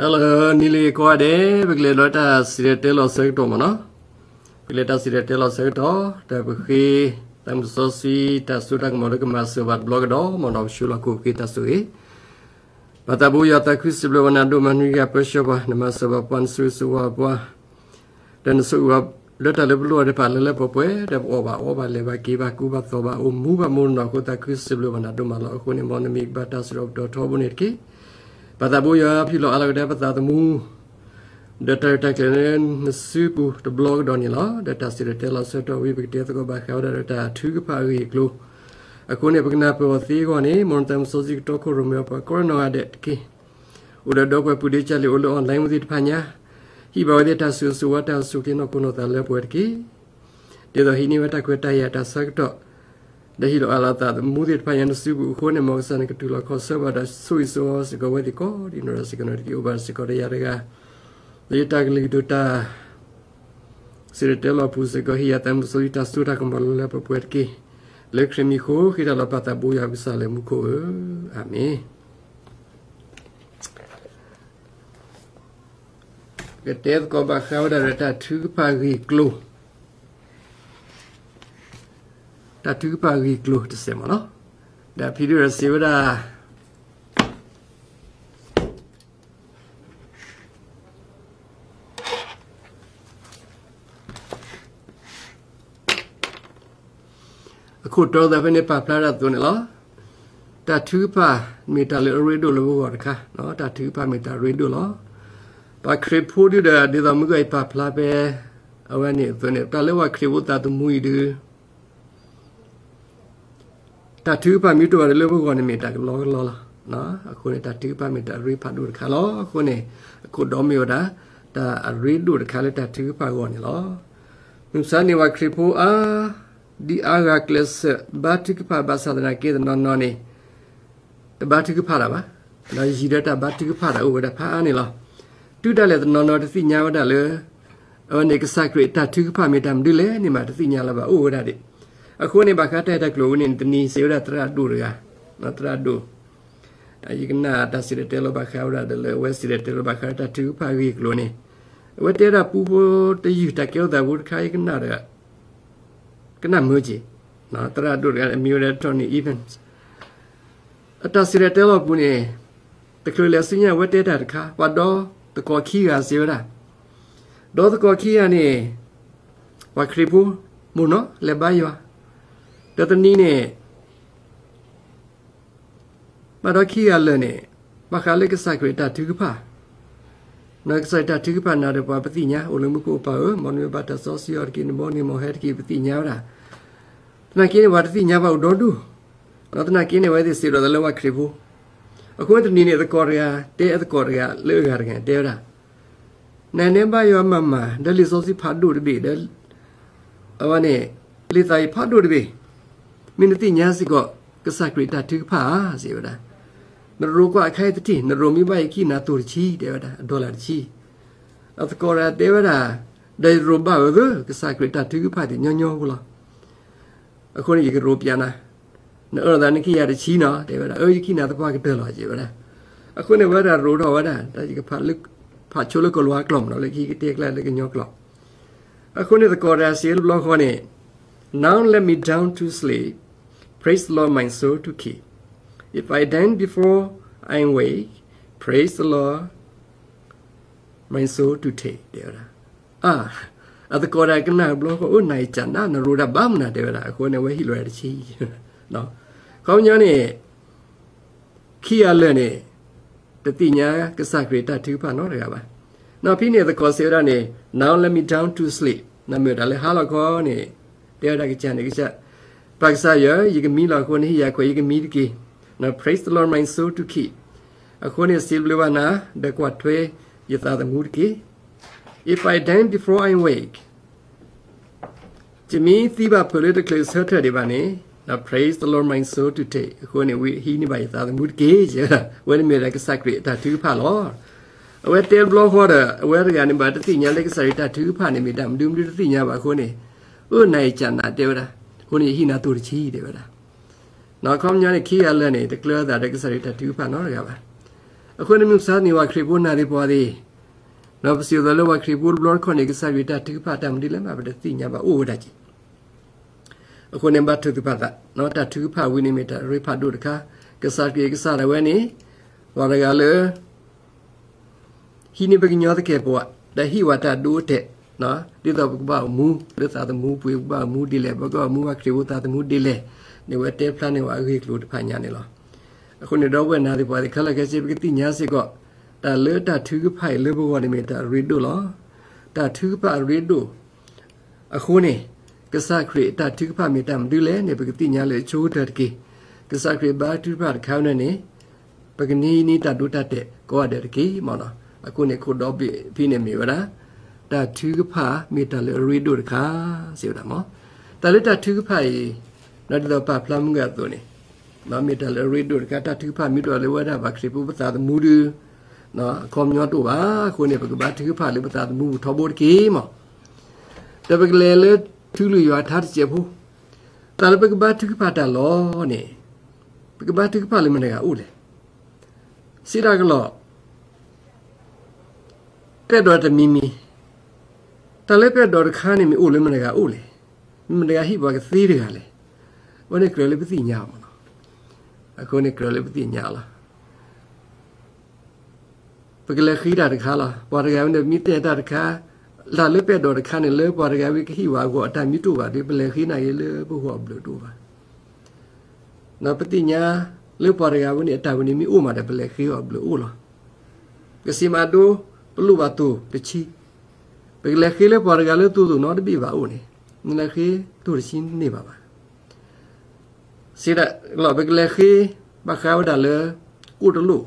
hello nili ko de bigle lota sirete lo se to mano bigle ta sirete lo se to ta bhi tam so si ta su tak mo ke mas bat blog do mo no shu la ku ki ta su e bata bu ya ta khris blo na do manu ya pe sho ba na mas ba pan su su wa ba den su wa lota le blo de pa le le po pe de o ba o ba le ba ki ba ku ba so ba o mu ba mo no ko ta khris blo na do ma lo ko ni mo ni ba ta su ro do to bu ne ki ဘာသာဘူးရဖီလိုအလောက်တဲ့ဘာသာသမူဒတာတက်ကနေနစူပူတဘလော့ဒေါနီလာဒတာစီရတဲလာဆတ်တော်ဝိပကတဲ့ကဘာခေါ်တဲ့တာသူကပါရီကလိုအခုနေပကနာပေါ်သီကနေမွန်တမ်ဆိုစီတော့ကိုရမေပကောနောဒက်ကေဥဒတော့ကပူဒီချလေအလွန်လိုင်းမသိဖာညာဟိဘောဒတာဆူဆူဝတာဆူကိနောကုနောတလဲပွက်ကီတေတော့ဟိနိဝတာခွတ်တရတာဆက်တော့ dehilo alata the mudi pa yan sibu khone mo san ka tulo kho server da sui so se go wedi ko di no se kono di over se ko ya rega le ta gli do ta sire tela pu se go hi atam so ita sura kom bal la pa puer ki le kremi kho khira la pata bu ya bisale mu ko ami ke ted ko ba khawda reta thu pa gi klo တာတူပါရီကလိုတစမနော်ဒါဖီဒူရစီဝဒာအခုတော့ဒါပဲနေပါပလာရသွနေလားတာတူပါမီတာလရီဒိုလိုဘောတခါနော်တာတူပါမီတာရီဒိုလောပါခရဖိုဒူဒါဒီသမုဂိုင်ပါပလာပဲအဝဲနေသွနေတာလဝခရဝတာတမူဤဒူတတူပါမီတိုရလေဘောကနေမီတာကလောလောလာနော်အခုနေတတူပါမီတာရီဖတ်ဒူခါလောအခုနေအခုဒေါ်မီယိုတာတာရီဒူခါလေတတူပါကောနေလောနုစနေဝခရဖိုအာဒီအာဂါကလစ်ဘာတိကပါဘာသာဒနာကေဒနော်နော်နေတဘာတိကဖာလာပါလာရီဒတာဘာတိကဖာလာဥဝဒဖာနေလော တူတက်လေနော်နော်တစီညာဝဒလေအော်နေကစကရတတူပါမီတာမဒီလေနေမှာတစီညာလာပါဥဝဒတဲ့အခုနေဘာခတဲ့တကလိုနေတနီစေရတရာဒူရကနတရာဒူအိကနာတစီရတဲလဘာခါဝရဒလဝဲစီရတဲလဘာခါတာတူဖာဂီကလိုနေဝတဲရပူပိုတယူတကေဒဝုခိုင်ကနာရကနာမူဂျီနတရာဒူရကအမျိုးရထွန်နီအီဗန့်အတစီရတဲလပူနေတကလိုလဲစညာဝတဲတာတခါဝတ်တော့တကောခီကစေရဒေါ်တကောခီရနေဝခရီပူမူနောလေဘိုင်ယောတတနီနဲ့မတော်ခီရလနဲ့မခါလက်ကဆိုင်ကရတာသူကပါနောက်ဆိုင်တာသူကပါနာရပါပတိညာအိုလမှုကိုပါမွန်ဝဘတာဆိုစီယော်ကိနမောနီမိုဟက်ကိပတိညာရာတနကိနဝတတိညာပါဒေါ်ဒူနောက်တနကိနဝဲဒီစီရဒလဝခရဘူးအခုတနီနဲ့သကောရယာတဲအသကောရယာလေရကန်တဲရာနဲနဲပါယောမမဒလီဆိုစီဖတ်ဒူတဘီဒလအဝနဲ့လေဆိုင်ဖတ်ဒူတဘီมินติญาสิก็กษัตริย์ตาถือผ้าเสียวดานรูก็อคายตตินรูมีใบขี้นาตุรชีเดวดาดอลลาร์ชีอัตกอราเดวดาได้รูบาวเดกษัตริย์ตาถือผ้าติญญอๆกุลาအခေါ်ရေကရိုပြန်လာနော်ဒါနခိရတချီနော်တေဗရာအေခိနာတပွားကတလာကြဗလားအခုနေဝရရိုတော့ဝရတာကြီးကဖလဖာချိုလကလွားကလောမနော်လေခိကတေကလာလေကညောကလောအခုနေသကောရာစီလဘလောခေါနေ Now let me down to sleep Praise the Lord, my soul to keep. If I then before I am awake, praise the Lord, my soul to take. Devara. Ah, at the Korea can now block oh nai chana na ruda bam na devara. Ko ne wahi lo chi. No. Kau nyo ne kia le ne tati nya kesa kreta tu pa no ra ba. Now pini the Korea ne now let me down to sleep. Na me dale halako ne devara ke chan ne ke chan praxaya yigmi la khone ya khwe yigmi ki na praise the lord my soul to keep akhone silblewa na de kwa thwe yata the mood ki if i dine before i wake jimi thiba political secretary de ba ne na praise the lord my soul to take akhone we hi ni ba yata the mood ki ja when me like sacred ta tu pha lo အဝဲတဲဘလော့ဟောတာအဝဲရကနေပါတတိညာလက်ကစားရတာသူဖာနေမိတာမဒူးမဒူးတတိညာပါခုံးနေဥနိုင်ချန်တာတဲဝတာ hone hina tur chi de bada na khom nya ne khi ya lan ne declare da de kasari ta tu pa no ga ba akho ne mu sa ni wa khri bu na de bwa de no pa si da lo wa khri bu blor khon ne kasari ta tu pa ta mdi le ma ba de ti nya ba o da chi akho ne ba tu tu pa da no ta tu pa wi ni me ta re pa do de ka kasari ke kasara we ni wa ga le ဟိနိပကညောတကေဘဝဒဟိဝတာဒုတေနော်ဒီတော့ဘာမူလက်စားတမူပွေဘာမူဒီလေဘကမူကခရီဝတာတမူဒီလေနေဝတဲဖလာနေဝအခေကလို့တဖာညာနေလောအခုနေတော့ဝက်နာဒီပါဒီခလကစီပကတိညာစစ်ကတာလေတာထူးဖိုင်လေဘောနေမီတာရီဒိုလောတာထူးပါရီဒိုအခုနေကဆခရီတာထူးဖမီတာမတူလေနေပကတိညာလေချိုးတတ်ကေကဆခရီဘာထူးဖတ်ခေါနေနေပကနီနီတာဒုတတ်တဲ့ကောရတဲ့ကေမော်နော်အခုနေခုတော့ပြီဖိနေမီဝလားတာသူကဖာမီတလရီဒိုရခါစေဒါမောတလတာသူကဖာယနော်ဒီတော့ပပလမ်ကတိုနေမမီတလရီဒိုရခါတာသူဖာမီတော်လေဝဒါဘခရီပူပတာမူဒူနော်ကောမျောတူပါခုနေပကဘာသူကဖာလေပတာမူထဘောကေမောတပကလေလေသူလူရထားတချက်ဘူးတလပကဘာသူကဖာတာလောနေပကဘာသူကဖာလေမနေကဦးလေစီရကလောကဲတော့တမီမီတလက်ပြတော်တခါနေမီအိုလေမနကအိုလေမနကဟိဘာကသေးတကလေဝနေကရလေပတိညာပါနော်အခုနေကရလေပတိညာလားပကလေခိတာတခါလားပွာတကဝနေမိတဲ့တာတခါလာလေပြတော်တခါနေလေပွာတကဝိခိဘာကိုအတမီတူပါဒီပလေခိနိုင်လေဘုဟောဘလူတူပါနော်ပတိညာလေပွာတကဝနေအတဝနေမီအိုမှာတဲ့ပလေခိဟောဘလူအိုလားကစီမာတူပလူပါတူတချီပကလခေလေပွာရကလေတူတူနော်တပြပါဦးနေနလခေတူရရှင်နေပါပါစိဒလောပကလခေဘခါဝဒါလေကုတလူ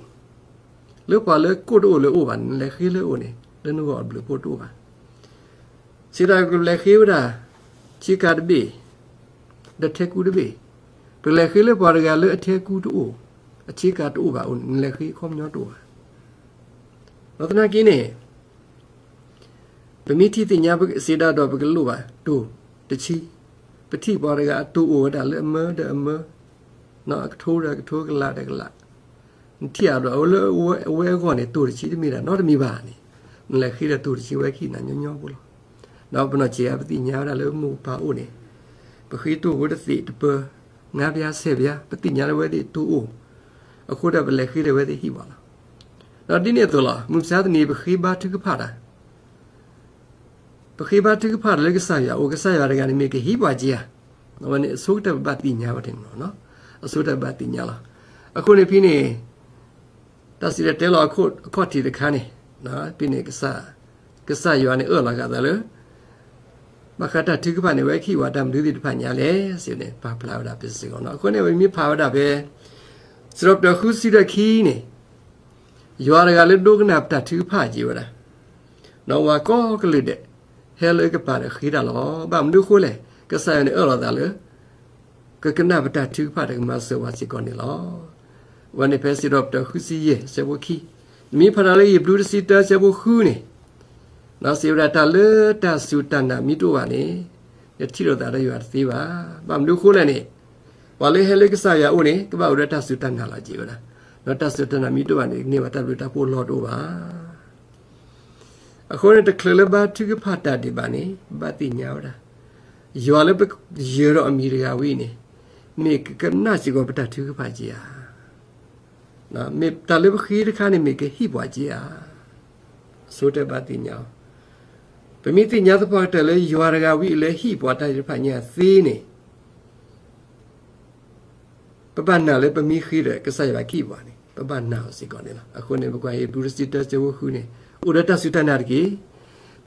လေပွာလေကုတူလေဥပါနလခေလေဦးနေလနုကောဘလပိုတူပါစိဒကလခေဝဒါချိကာတဘီဒထေကူတဘီပကလခေလေပွာရကလေအထေကူတူအခြေကတူပါဦးနလခေခေါမျောတူပါလောတနာကင်းနေပမိတိတိညာပစေတာတော့ပကလူပါတူတချီပတိပေါ်ရကတူအိုတာလဲမတဲ့အမနော်အထိုးရကထိုးကလာတကလာတိရတော့လဲဝဲကောနေတူတချီတမိတာနော်တမိပါနေလဲခိရတူတချီဝဲခိနာညညောဘူးလို့နော်ဘနချေပတိညာရလဲမူပါအိုနေပခိတူဝဒစီတပငါပြဆေပြပတိညာရဝဲတိတူအိုအခုတော့လဲခိရဝဲတိဟိပါလားနော်ဒီနေ့တော့လာမူစားတနေပခိပါတကဖတာပခေဘာတိကဖာလေကဆာယာအိုကဆာယာရကနေမေကဟီပါဂျီယာနော်နေအစိုးတပတ်တိညာပါတယ်နော်အစိုးတပတ်တိညာလားအခုနေဖိနေတစီရတဲလောအခုအခွတ်တီတခါနေနော်ဖိနေကဆာကဆာယောနေအော်လာကတယ်လေမခတာတိကဖာနေဝဲခီဝါတမ်လူဒီတဖာညာလေစီနေပါပလာဝဒပစ်စီကောနော်အခုနေဝိမြေဖာဝဒပဲစရပတခုစီရခီနေယောရကလေဒုကနာပတာတိဖာကြီးဝလားနော်ဝါကောကလေးတဲ့ဟဲလေကပါရခိဒါလောဘာမနုခိုလေကဆာယနေအော်လာဒါလေကကနာပတာသူဖတ်ကမဆဝစီကောနေလောဝနိဖက်စီတော့တခုစီရဲ့ဆေဝခီမိဖနာလေးဘလူးစီတာဆေဝခူးနေနာစီရတာလေတာစုတနာမိတို့ပါနေယတိရတာရရသေးပါဘာမလို့ခိုးလဲနေဘာလေးဟဲလေးကစားရဦးနေကပ္ပရတာစုတနာလာကြည့်ဦးလားတော့တာစုတနာမိတို့ပါနေနေပါတပ်လို့တပ်ဖို့လော့တော့ပါအခုရတခလလဘတုကဖတာဒီပါနေဘာတိညာဝရာယောလဘယောရအမီရယာဝီနေမေကနာစီကိုပတတုကဖကြီးယာနော်မေတလဘခီရခါနေမေကဟိပွားကြီးယာဆိုတဲ့ဘာတိညာပမိတိညာသဘောတလေယောရကဝီလေဟိပွားတဲ့ဖညာသေးနေပပနာလေပမိခီရကဆိုင်ပါခိပွားနေပပနာစီကောနေလားအခုနေဘကွာရေဘူရစီတက်ချဝခုနေဥရတသုတနာတကေ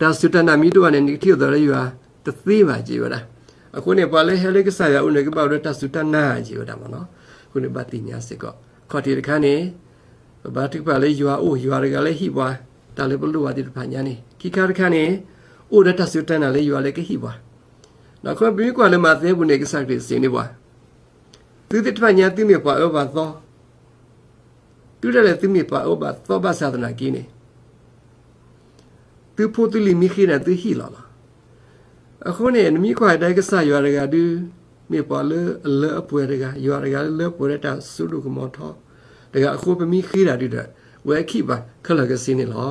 တသုတနာမီတောနဲ့နိတိယတော်ရယူဟာတသိပါကြည်ရတာအခုနေပါလေဟဲလိကဆာရဥနေကပါရတသုတနာကြည်ရတာမနော်ခုနေပါတိညာစစ်ကောခေါ်တီတခါနေဘာတိပါလေယူဟာအိုယူဟာကလည်းဟိပွားတာလေပလူဝတိတဖညာနေခိခါတခါနေဥရတသုတနာလေယူဟာလေကဟိပွားနောက်ခွန်ပြီးကွာလေမှာသဲဘူးနေကဆာကစင်းနေပွားသူတိတဖညာတိမေပွားဩဘာသောတူတယ်လေတိမေပွားဩဘာသောဘာသာဒနာကိနေသူဖို့သူလီမိခိရသူဟီလာလာအခုနေနမီခွာတိုက်ကဆာရွာရကဒူမေပါလေအလအပွဲရကရွာရကလေပွဲရတာဆုလူကမောထောတကအခုပမိခိရတူတဲ့ဝဲခိပါခလကစင်းနေလော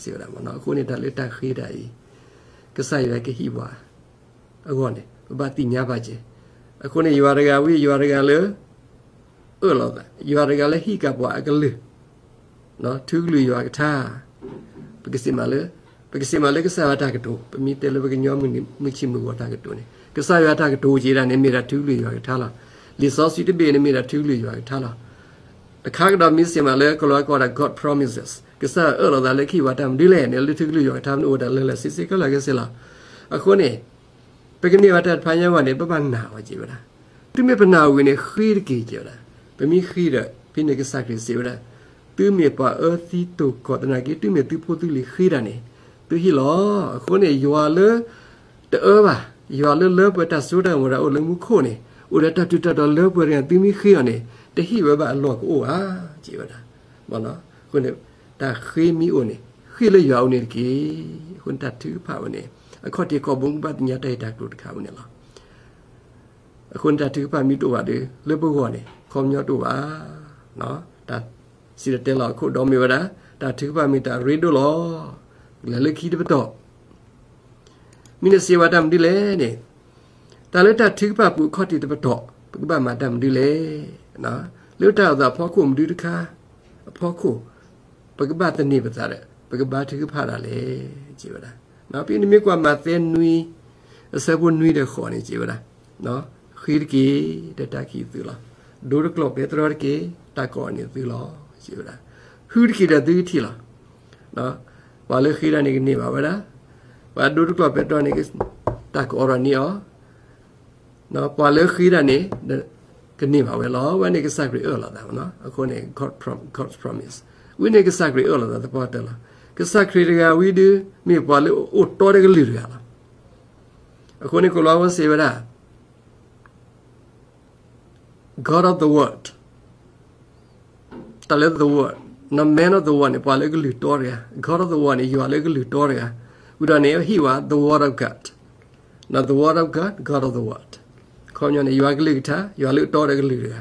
စီရမနော်အခုနေတက်လက်တက်ခိတာဤကဆာရွာကဟီပါအခုနေဘာတိညာပါချေအခုနေရွာရကဝိရွာရကလေအလောကရွာရကလေဟီကပွားအကလေနော်သူလူရွာကထားပကစီမလေ pikisima le kisa wata kato mi tele bagi nyamu ni michi mu wata kato ne kisa wata kato je da ne mira tulu yo ka thala li so si de be ne mira tulu yo ka thala akha da mi sima le ko la ko da god promises kisa ero da le ki wata mdi le ne le tulu yo ka tham no da le le si si ko la ke sila akho ne pikini wata phanya wa ne papa na wa je wala tu me pana wi ne khir ki je wala pe mi khira pe ne kisa ki se wala tu me pa earthy to ko da na ki tu me tu po tu li khira ne သူဟီလောခုနေယွာလေတဲအပါယွာလေလေပတဆူဒံဝရာအလုံးမှုခိုနေဥရတတတတလေပရံတိမိခိယနေတဟိဝဘအလောကိုအာကြည်ဝတာမနော်ခုနေတာခေမီအိုနေခိလေယွာအိုနေကေခွန်တတူပါဝနေအခေါ်တေကောဘုံဘတ်ညတဲ့တာကုတ်ခါဝနေလားအခုတတူပါမီတို့ပါလေလေပုဂ္ဂိုလ်နေခေါ်မျောတို့ပါနော်ဒါစီရတဲလောက်ခုတော်မီဝတာဒါတူပါမီတာရီတို့လောလလခီတပတော့မိနစေဝတမ်ဒီလေနေတာလတထိကပပူခတိတပတော့ပကပမတမ်ဒီလေနော်လွတ်တာသာဖောခုမဒီတခါဖောခုပကပတနေပစားတဲ့ပကပထိကဖတာလေကြည်ပါလားနော်ပြင်းမြကွာမသဲနွီအစဘွနွီတဲ့ခေါ်နေကြည်ပါလားနော်ခီးကီတတကီသီလာဒိုရကလောပေထရကီတကောနေသီလာကြည်ပါလားဟူးကီတဲ့သီလာနော် वाले खीरा ने किन्नी बाबड़ा वाले दूर क्लब पे तो ने किस तक और नहीं हो ना वाले खीरा ने किन्नी बाबड़ा लो वाले किस साइड रे ओला था ना अकोने गॉड फ्रॉम गॉड्स प्रॉमिस वी ने किस साइड रे ओला था तो पता ला किस साइड रे गया वी दे मी वाले ओ टोरे के लिए गया अकोने कोलावा Savera God of the word. Tell the word. na mena do wan pa le glu tor ya gor do wan yu le glu tor ya u da ne hi wa the word of god na the word of god god of the word ခေါင်းညနေရွာကလေးထားရွာလေးတော်တဲ့ကလေးတွေ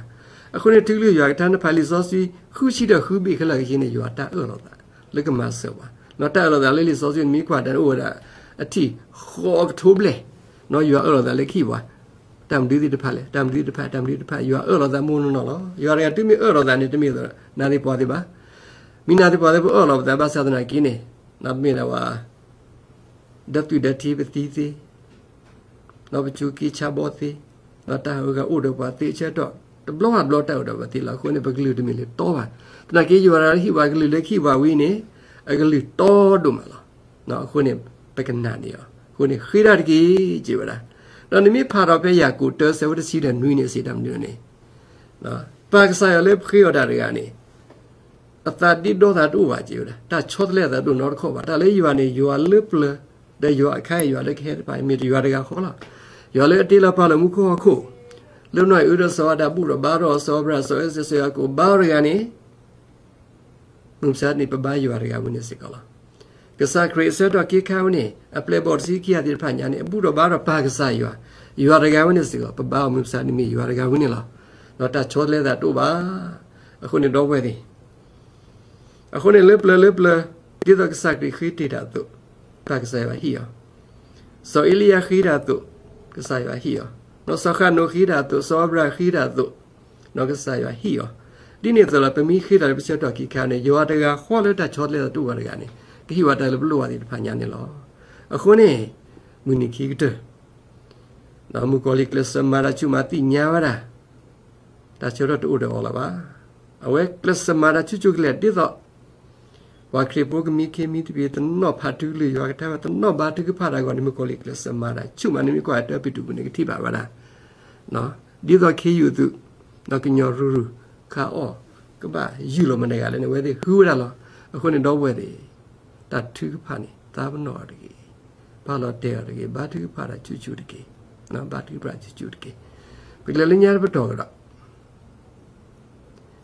အခုနေတူးလေးရွာထားနေဖိုင်လီဆော့စီခုရှိတဲ့ခုဘိခလာရင်းနေရွာတာအော်တော့တာလက်ကမဆော့ပါနော်တာအော်တာလေးလေးဆော့စီမိခွာတဲ့ဟိုတာအတီခေါ်အက်တိုဘလေနော်ရွာအော်တာလေးခိပါတမ်ဒီဒီတဖက်လေတမ်ဒီဒီတဖက်တမ်ဒီဒီတဖက်ရွာအော်တာမုန်းနော်ရွာရတူးမီအော်တာနေတမီတော့နားလေးပွားသေးပါ mina de pale bo ona ba ba sa na kine na mi na wa dap tu da ti ti ti na bu chu ki cha bo ti na ta ho ga u de ba ti che to de blo ha blo ta u de ba ti la ko ne ba glu de mi le to ba na ke ju ra hi ba glu le ki ba wi ne a glu to do ma la na ko ne pe kan na ni ya ko ne khi ra de ki ji ba la တော့နိမိဖာတော့ပဲရကိုတဲဆဲဝတစီတဲ့နွိနေစီတမ်းနေနေနော်ပါကစားရလေခရီးရတာတွေကနေတတတိဒောတာတူပါကြည်လားတာချောတလဲတာတူနော်ခေါ်ပါတာလေယူအနေယူအလပလတဲ့ယူအခိုင်ယူအလက်ခဲပိုင်မီယူရတကခေါ်လားယူလေအတိလပါလမှုခေါ်ခုလုံနိုင်ဥဒသောတာပုရဘာရောသောဘရဆိုအစစ်စရကိုဘာရယနီနုစားနိပဘာယူရကဝနေစကလားကစားခရိစတော့ကိကောင်းနေအပလေဘော်စီကီယာဒီဖာညာနေအပုတော့ဘာတော့ပါကစားယူယူရကဝနေစကပဘာမှုစားနိမီယူရကဝနေလားတော့တာချောလဲတာတူပါအခုနေတော့ပဲတယ်အခုနေလပလလပလဒီတော့စက်ရီခီတီတာတို့တက်ကဆိုင်ဝဟီယောဆိုအီလီယာခီတာတို့ကဆိုင်ဝဟီယောနော်ဆခနိုခီတာတို့ဆောဘရာခီတာတို့နော်ကဆိုင်ဝဟီယောဒီနေ့ဆိုလာပမီခီတာပစက်တော့ကီခါနေယောတကခေါ်လက်တချောလက်တူဝရကနေကီဝတာလပလောဝဒီဖာညာနေလောအခုနေမူနီခီတနော်မူကိုလီကလစမာရာချူမာတိညာဝရာဒါချောတော့တူတော်လာပါအဝဲကလစမာရာချူချူကလက်တိတော့ဝါခရပုကမိခေမိတပြေတနော့ဖာတူးလေရောကတာတနော့ဘာတူးဖာတာကောနိမကိုလိကလစမာရာချုမနိမကိုအတပိတူဘနေကတိပါပါလားနော်ဒီတော့ခေယူသူနော်ကညောရူရူခါအောကဘာယူလို့မနေကလည်းဝဲသေးဟူရလားအခုနေတော့ဝဲသေးတတူးဖာနေတာမနော်တကြီးဘာလို့တဲရတကြီးဘာတူးဖာတာချူချူတကြီးနော်ဘာတူးဖာချူချူတကြီးပြလလညာဘတော်တော့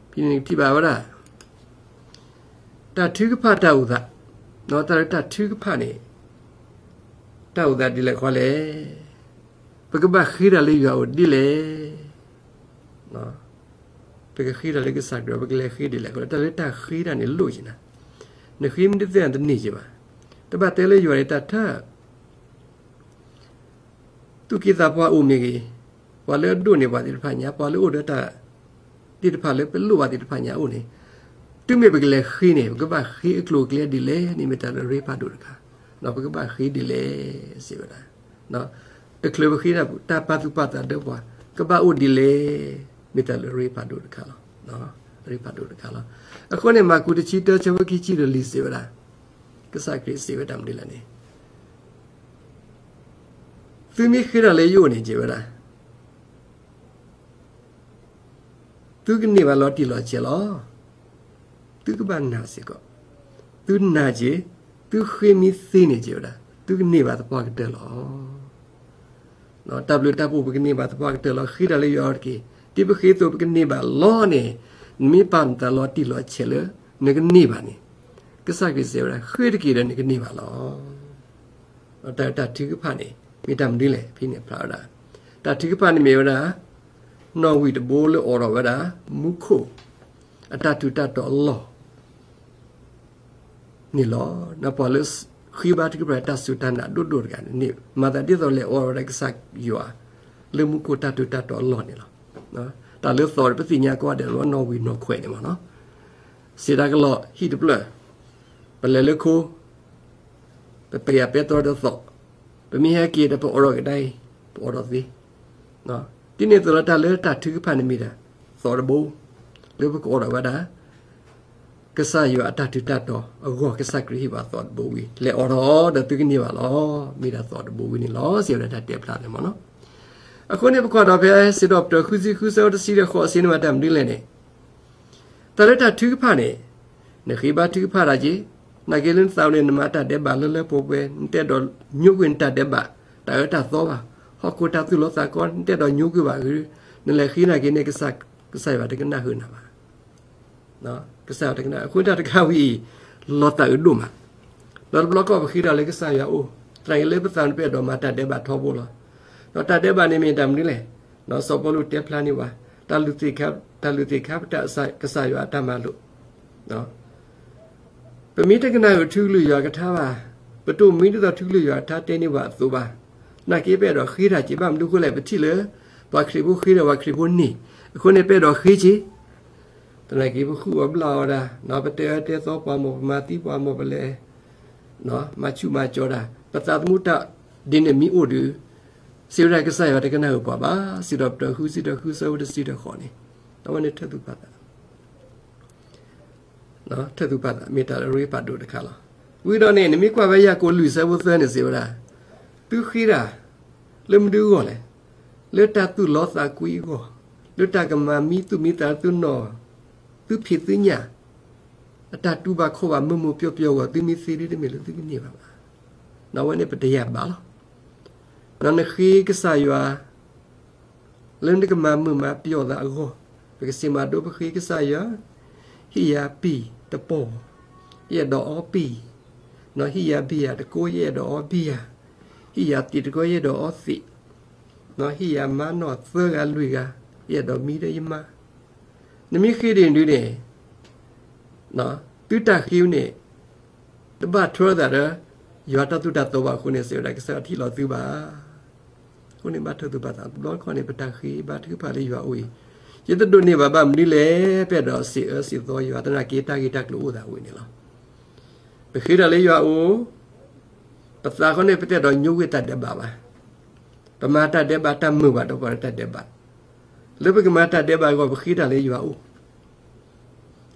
ပြင်းနေတိပါပါလားတာထုကဖတာဥဒနော်တာတာထုကဖနေတာဥဒဒီလေခေါ်လေပကဘခိရလေးရောဒီလေနော်ပကခိရလေးကစားကြပကလေခိဒီလေခေါ်တာလေတာခိရနေလို့ရှင်နာနခိမဒီတဲ့တနေကြပါတပတ်တဲလေးရောတာထသူကိသာပွားဦးမြေကြီးဘာလဲတို့နေပါဒီဖာညာဘာလို့တို့တာဒီတဖာလဲပလူပါဒီတဖာညာဦးနေတုမေပကလေခိနေကဘာခိအကလိုကလေဒီလေနိမတရေပါဒုရခာနော်ပကဘာခိဒီလေစီဗလာနော်အကလိုခိနာတာပတုပတာဒေဘွာကဘာဥဒီလေမိတလရေပါဒုရခာနော်ရေပါဒုရခာအခုနေမှာကုတချီတချဝကီချီရလီစီဗလာကစားကရစီဗတမ်ဒီလနေသူမိခိရလေယိုနေကြဗလားသူကနေပါလော်တီလော်ချေလော်သူကဘာနာစေကောသူနာကြည်သူခေမီစေနေကြလားသူနေပါတပွားကတယ်လောနော် W တပ်ဖို့ပကနေပါတပွားကတယ်လောခိတလေးယောကီတိပခိတုပကနေပါလောနေမိပန်တလောတီလောချေလေနေကနေပါနေကဆကိစေရခေတကီရနေကနေပါလောတတတိကဖာနေမိတမဒီလေဖိနေဖလာတာတတိကဖာနေမေဝနာနော်ဝီတဘိုးလောရဝဒမုခိုအတတုတတော်အလောနီလောနပေါ်လစ်ခိဘတ်ကပရတာစုတန်နာဒုဒုကန်နိမတာတိတော်လေအော်ရက်ဆတ်ယွာလေမှုကိုတတူတတော်လောနီလောနော်တာလေသော်ပစီညာကွာတယ်လောနော်ဝီနော်ခွဲနေမှာနော်စီတာကလောဟီဒပလပလေလခုပပရပတော်တော်သောပမိဟကေတပေါ်ရောကတိုင်ပေါ်တော်စီနော်ဒီနေ့သရတာလေတာထိကဖန်နေမိတာသော်ဘိုးလေဘကောရဝဒါကဆာယောအတတုတတော်အကောကဆာကရိဘာသောဘူဝီလေအော်တော်တသူကနေပါလောမိတာသောဘူဝီနေလောစီရတတက်ပလာတယ်မနော်အခုနေပကောတော်ဖဲစစ်တော့တော်ခုစီခုစောတစီရခောအစင်းမတမ်ဒီလဲနေတရတသူဖာနေနခိဘာသူဖာရာကြီးနဂေလန်သောင်းနေနမတတဲ့ပါလလဲပိုးပွဲတက်တော်ညုတ်ဝင်တတဲ့ပါတရတသောပါဟောကိုတသူလောစာကောတက်တော်ညုတ်ကြပါနလေခိနာကိနေကဆာကဆိုင်ပါတကနာဟွနာပါနော်ကစားတကနာခွင့်တာတကဝီလောတာဥဒုမလောဘလောကဘခိရာလေကစားရအိုတိုင်လေပသန်ပေတော်မှာတတ်တဲ့ဘာထောဖို့လောတော့တတ်တဲ့ဘာနေမင်တမ်နီလေနော်စောပလူတက်ဖလာနေပါတလူတိကပ်တလူတိကပ်တဆကစားရအတမလို့နော်ပမိတကနာကိုထူးလို့ရကထားပါပတုမိတတော်ထူးလို့ရထားတဲ့နေပါသို့ပါနာကေပေတော်ခိရာကြည်ပါမလူခုလေပတိလေဘာခရီဘူခိရာဝခရီဘူနီအခုနေပေတော်ခိချီตะไลกีบุคูอบลาวดาเนาะปะเตอเตซอปามอปมาติปามอปะเลเนาะมาชุมาจอดาปะตะมุตะดินเนมีโอดูစီရကဆိုင်ရတကနာဟုတ်ပါပါစီတော့တဟူစီတော့ဟူဆိုဒစီတော့ခေါ်နေတော့နေထက်သူပါတာနော်ထက်သူပါတာမီတာရေးပါတို့တခါလားဝီတော့နေနမိကွာပဲရကိုလူဆဲဘဆဲနေစီရသူခီရာလမ်ဒူကောလေလွတ်တာသူလောစာကွီကောလွတ်တာကမမီသူမီတာသူနော်သူဖြစ်သိညာအတတူပါခောပါမမှုပြော့ပြော့ကသူမီစီရီတမီလို့သူနေပါပါနောက်ဝနေပတရပါလားနန်ခီကဆာယွာလန်ဒကမမမပြောတာအောပကစီမာဒိုပခီကဆာယွာဟီယာပီတပေါ်ရတော့အပီနော်ဟီယာပီယာတကိုရတော့ပီယာဟီယာတီတကိုရတော့အစီနော်ဟီယာမနောသရလူကရတော့မီရယမနမိခိရင်တွေနဲ့နော်တုတခိယနဲ့တပတ်ထွေးတာရယောတတုတတောပါခုနေစေရကစားတိလောသူပါခုနေမထသူပါတာဘလောခွန်နေပတခိဘာသူပါလေးယောဝေယတတုနေဘာဘာမနီလေပြတ်တော်စီအစီသောယောတနာကေတာကေတာကလို့ဒါဝင်နေလားပခိရလေးယောအိုပသာခွန်နေပတက်တော်ညုဝေတတ်တဲ့ပါပါပမာတတ်တဲ့ပါတတ်မှုပါတော့ပါတတ်တဲ့ပါလူပကမတတဲ့ဘာကပခိတာလေးယူအောင်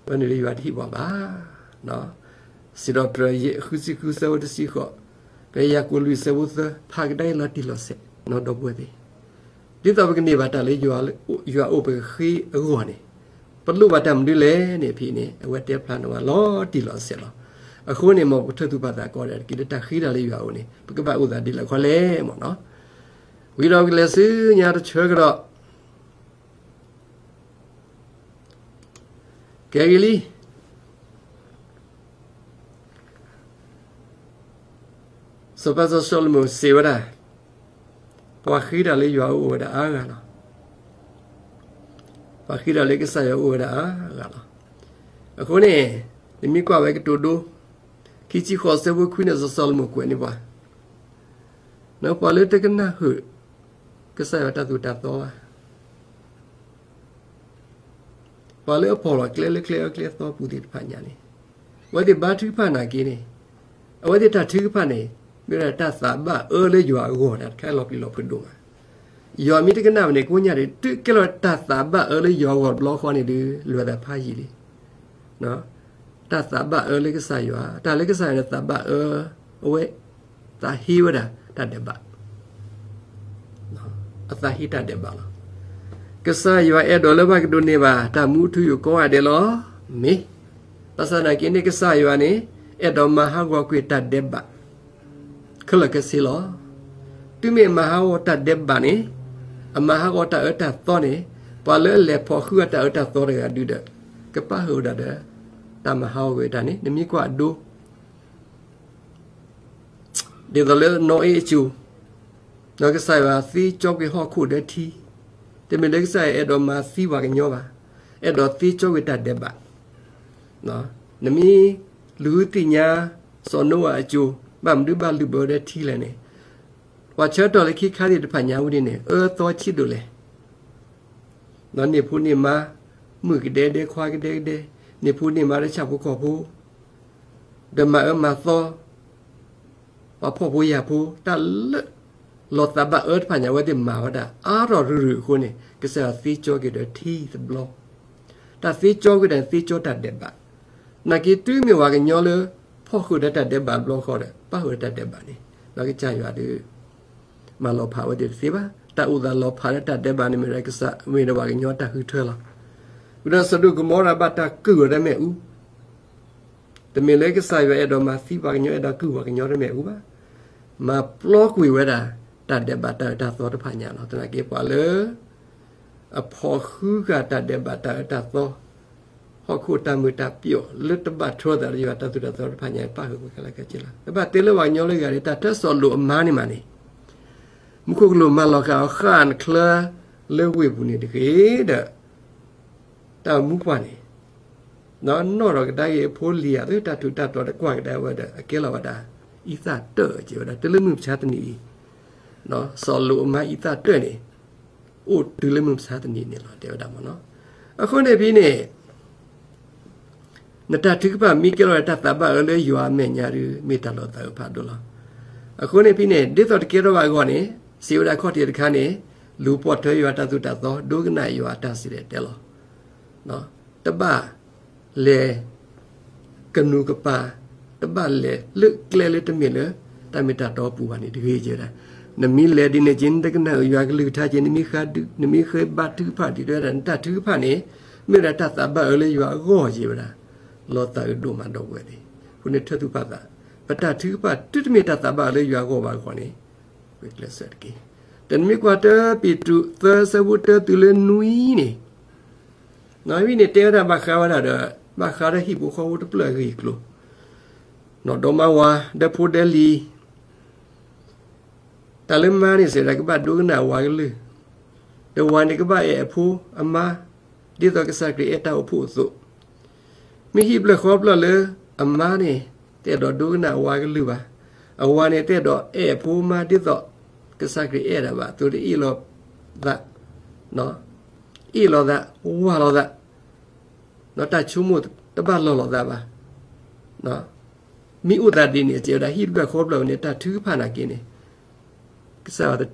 ဘယ်နည်းလေးယူတိပါပါနော်စီတော့ပြရခုစီခုစဝတစီခောကဲရကူလူစဝသဖာကဒိုင်လာတိလစေနော်တော့ဘွေဒီဒီတော့ကနေဘာတလေးယူအောင်ယူအောင်ပခိရောနေပလူဘာတမဒီလေနေဖီနေအဝတ်တဲ့ဖန်တော့လောတိလစေလောအခုနေမထထုပတာကောတယ်ကိတခိတာလေးယူအောင်နေပကပဥသာတိလခေါ်လေမော်နော်ဝီတော့ကလေးစညာတချေကတော့ကဲကလေးစပဇဆောလ်မူစီဝရာပဝခိရလေးရွာဦးဝဒအားကလားပခိရလေးကစားရဦးဝဒအားကလားအခုနေဒီမိကွာပဲကတူတူခီချီခေါ်စေဝခွိနေဇဆောလ်မူကွနေပါနော်ပါလေတကနာဟုကစားရတတူတတော်ပါလေဖော်လာကလေကလေကလေတော့ပူဒီဖာညာနေဝဒီဘာတိဖာနာကိနေအဝဒီတာတိဖာနေမြေရတသဘအဲလေယွာဟောတာခဲလောက်ပြီးလောက်ဖွင့်တော့မှာယောမီတကနာမနေကိုညာတဲ့တိကလောတသဘအဲလေယောဝဘလော့ခေါ်နေဒီလွယ်တာဖာကြီးလေနော်တသဘအဲလေကဆာယွာတလေကဆာရတဘအဲအဝဲတာဟီဝဒတတဲ့ဘအသဟိတတဲ့ဘလားကဆာယောအဒေါ်လဘကဒုန်နေပါတာမူထူယကောအဒေလောမေပသနာကိနေကဆာယောနေအဒေါ်မဟာဂောကွေတတ်ဒေဘခလကစီလောသူမေမဟာဝတတ်ဒေဘနေအမဟာဂောတအတတ်တော်နေပလလေဖောခူတအတတ်တော်ရဒုဒကပဟောဒဒတမဟာဝေတနေနမိကွာဒုဒေဒလေနိုအေချူနောကဆိုင်ပါသီကြောက်ကေဟော့ခုတဲ့တီ temelexa edo masi wa nyoba edo ti cho wita deba no nami lu ti nya so no wa ju ba mdu ba lu bo de ti le ne wa che to le ki kha ri de pa nya u ni ne e to chi do le no ni phu ni ma mu ki de de khwa ki de de ni phu ni ma de cha ko ko phu de ma e ma so wa pho phu ya phu ta le လောသဘအတ်ဖညာဝတိမာဝဒအာရရူရူခုနေကစသီချောကေတတီသဘလောတသီချောကေတသီချောတတ်တဲ့ပါနကေတူးမြဝကညောလဖောခုတတ်တဲ့ပါဘလောခေါ်တယ်ပဟုတတ်တဲ့ပါနေလောကချရွာတူမလောဖာဝတိစီပါတဥဒလောဖာတတ်တဲ့ပါနေမြရကစမေရဝကညောတဟုထွဲလာဥဒစဒုကမောရဘတာကုရမဲဥတမင်လဲကစရွာအဲ့တော်မှာစီပါကညောအဲ့တော်ကုဝကညောရမဲဥပါမပလောကွေဝဲတာတတ်တဲ့ဘတာတာသောတဖညာနော်တနကေပါလေအဖို့ခုကတတ်တဲ့ဘတာတာသောဟခုတမတပြောလတ်တဘထောတယ်ရတတူတတော်ဖညာပါဟုတ်ကလည်းကကြလားအဘတေလဝညောလေးကရတတ်ဆောလို့အမားနေမနေမခုကလို့မလောက်အခန်ကလလေဝေဘူးနေတကေတဲ့တာမူကွာနေနော်နော်တော့တိုင်ရဖိုးလီရတတူတတော်တကွာတဲ့ဝဲတဲ့အကဲလာဝတာဤသတော်ကျော်တယ်တလူမှုချာတနီနော်ဆော်လိုအမအီတာတွေ့နေအိုဒူလမစာတနေနေလားတဲ့ဒါမနော်အခုနေပြီးနေနတတိကပမိကလောတတပါလေယွာမေညာရီမိတလောတဖာဒလောအခုနေပြီးနေဒီတော့တကေတော့ကောနေစီဝဒခေါတီတခါနေလူပေါ်ထွေးယွာတသုတသောဒုကနာယွာတစီတဲ့တဲလောနော်တပလေကနုကပါတပလေလွကလေလေတမီလေတမီတာတော့ပူပါနေတခေကြတယ်နမီလေဒီနေချင်းတကနာရွာကလူထားချင်းနမီခါဒုနမီခေဘတ်တူဖာဒီရန်တတူဖာနေမေရတသဘအလေရွာကိုကြည့်ဗလားလောတာဒုမန်တော့ဝဲဒီခုနေထတူဖာတာပတတူဖာတွတ်မီတသဘအလေရွာကိုပါခေါ်နေဝိကလက်ဆက်ကီတန်မီကွာတာပီတူသဆဝတတူလေနူီနေနာဝီနေတဲရဘခါဝရဒဘခါရဟိဘူခေါ်ဝတ်ပလဂီကလိုနော်ဒမဝါဒဖိုဒယ်လီတလမန်နေစေရကဘဒုကနာဝိုင်လေတဝန်တကဘရဲ့အဖိုးအမဒီတော့ကစားကရီအတာအဖိုးဆိုမိဟိဘလခေါပလလေအမနေတဲ့တော့ဒုကနာဝိုင်လူပါအဝါနေတဲ့တော့အဲ့ဖိုးမဒီတော့ကစားကရီအဲ့ဒါပါသူဒီလောဒါနော်ဤလောဒါဝါလောဒါနော်တချုံမတပတ်လောလောဒါပါနော်မိဥဒတိနေတေဒါဟိဘလခေါပလနေတာသူဖာနာကင်းနေ kisa wata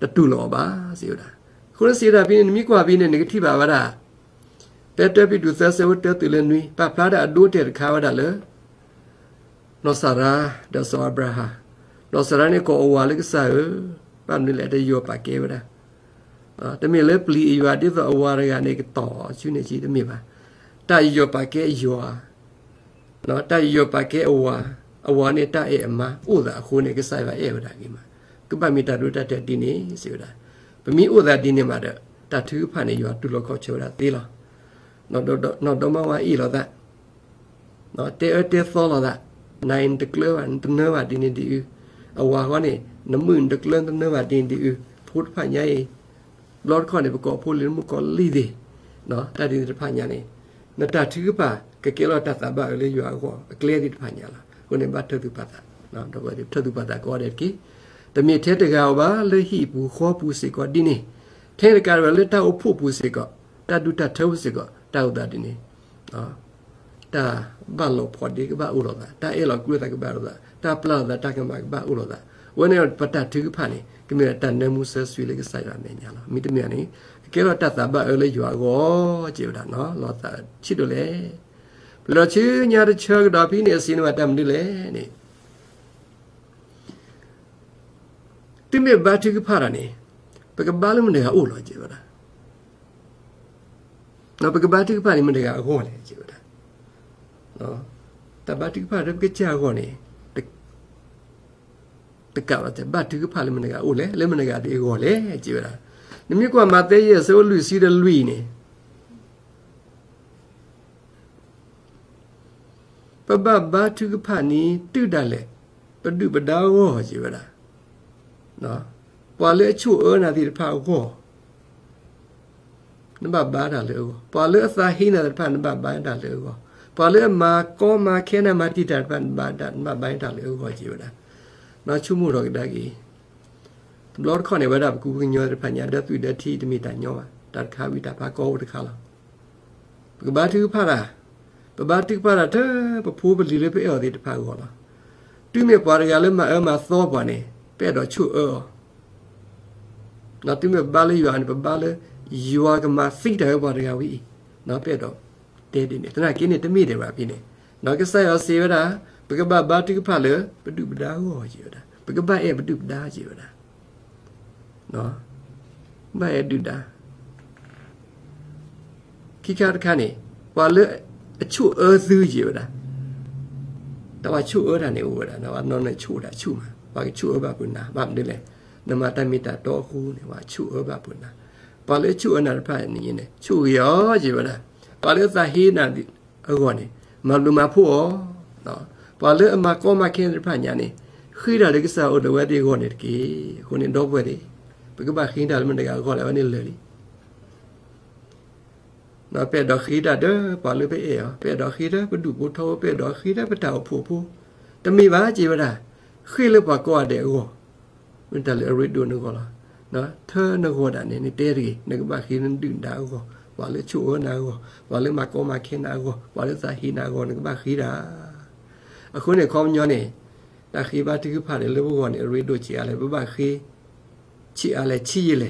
tatu lo ba si yoda kura si yoda pini nimi kwa pini nigi tiba wada pete pi dusa se wote tule nui pa plada adu te rika wada le nosara da so abraha nosara ne ko owa le kisa yo pa ni le de yo pa ke wada တမီလေပလီအီဝါတိသောအဝါရကနေတော့ရှင်နေကြီးတမီပါတာယောပါကဲယောနော်တာယောပါကဲအဝါအဝါနဲ့တာရဲ့အမဥသာအခုနဲ့ကဆိုင်ပါရဲ့ဗဒကြီးမှာကပမီတာတို့တတ်တဲ့ဒီနေဆိုတာပမီဥဒါဒီနေမှာတဲ့တတ်သူဖန်နေရောတူလောခေါ်ချောတာသေးလားနော်တော့နော်တော့မဝါအီလောဒါနော်တဲအတဲသောလောဒါနိုင်တကလန်တနဝဒီနေဒီအဝါခေါနေနမွန်းတကလန်တနဝဒီနေဒီဖုတ်ဖန်ရဲ့လော်ခေါနေပကောဖိုလင်းမကောလီဒီနော်တတ်ဒီတဖန်ညာနေနတသူပါကကေလောတတ်တာပါလေရွာကောအကလေဒီတဖန်ညာလားကိုနေဘတ်ထသူပါတာနော်တော့ဒီထသူပါတာကောတဲ့ကိတမီထဲတကောပါလေဟိဘူးခောပူစေကောဒီနေထဲတကရလက်တောက်ဖို့ပူစေကောတတုတထောစေကောတောက်တာဒီနေအာတာဘာလို့ပေါ်ဒီကဘာဥရောတာတာအဲ့လောက်ကုတာကဘာဥရောတာတာပလာတာတာကဘာကဘာဥရောတာဝနေပတတ်သူကဖာနေကမြေတန်နေမှုဆဆွေလေးကဆိုင်ရမယ်ညာလားမိတမြန်နေကဲတော့တတ်တာဘာအဲ့လေရွာကောကြေတာနော်လောတာချစ်တို့လေဘလောချီညာတချောကဒါပြီးနေစင်းဝတ်တမ်ဒီလေနေတိမေဘာတိကဖာရနေပကဘာလမနေဟာအိုလောကျေဗလားနော်ပကဘာတိကဖာနေမနေကအခေါ်လေကျေဗလားနော်တဘာတိကဖာရပကချာခေါ်နေပကဘာတဘာတိကဖာလမနေကအိုလေလေမနေကဒီခေါ်လေကျေဗလားနမြကွာမသေးရဲ့ဆိုလူစီတဲ့လူနေပပဘာတုကဖာနီတုတလည်းပတုပဒါဝောကျေဗလားနော်ပွာလေအချို့အနာတိဖာကိုနဘဘာဒါလေပွာလေအစာဟိနာတဖာနဘဘာဒါလေပွာလေမာကောမာခဲနာမတိတဖာနဘဒါနဘဘာဒါလေကိုကြည့်ဗလားနော်ချုမှုတော့ဒါကြီးဘလော့ခေါနေဝဒါကူကညောတဖာညာဒသူဒတိတမိတညောတခါဝိတဖာကောဝတခါလားကဘာတူဖာလားပဘာတိပါရတဲ့ပဖိုးပလီလေးပဲအော်ဒီတဖာကောလားတူးမြပွာရရလည်းမအမသောပါနေပဲတော့ချူအောနော်တိမဘာလေးယူဟန်ပဘာလေးယူဟာကမစိတ်တယ်ဘာတကဝီနော်ပဲတော့တဲတယ်နေတနာကင်းနေတမိတယ်ပါပြင်းနေနော်ကဆက်ရစီရတာပကပဘာတိကဖလေပတုပဒါဟောရတာပကပအေပတုပဒါရတာနော်ဘာအဒူတာခိကာခါနေဘာလေအချူအဇူးရတာတဝချူအတာနေဝတာနော်နော်နဲ့ချူတာချူမှာပါကချူအဘပုနာဘာမဒလေနမတမီတာတော်ခုနေဝါချူအဘပုနာပါလေချူအနာဖာနေနေချူရောជីဝနာပါလေသဟေနာဒီအကောနေမလူမဖို့ောနော်ပါလေအမကောမခင်းရဖာညာနေခိရလေကစားအိုဒဝဲဒီကောနေတကေခုနေတော့ပွဲဒီပကဘာခင်းတယ်မနေကောလည်းနေလေနော်ပေဒခိတာဒေပါလေပေအေပေဒခိတာပဒုပုထောပေဒခိတာပတောဖို့ဖို့တမိပါជីဝနာခိလပကောတဲ့အောမတလေရိဒိုနကောလာနော်သနကောဒနေနေတဲရီနကဘခိနဒွန်ဒါအောဘာလေချူအနာအောဘာလေမကောမခေနာအောဘာလေစာဟိနာအောနကဘခိရာအခုနေခေါညောနေတခိဘတိကဖာလေလောကောနေရိဒိုချီအလေဘဘခိချီအလေချီရလေ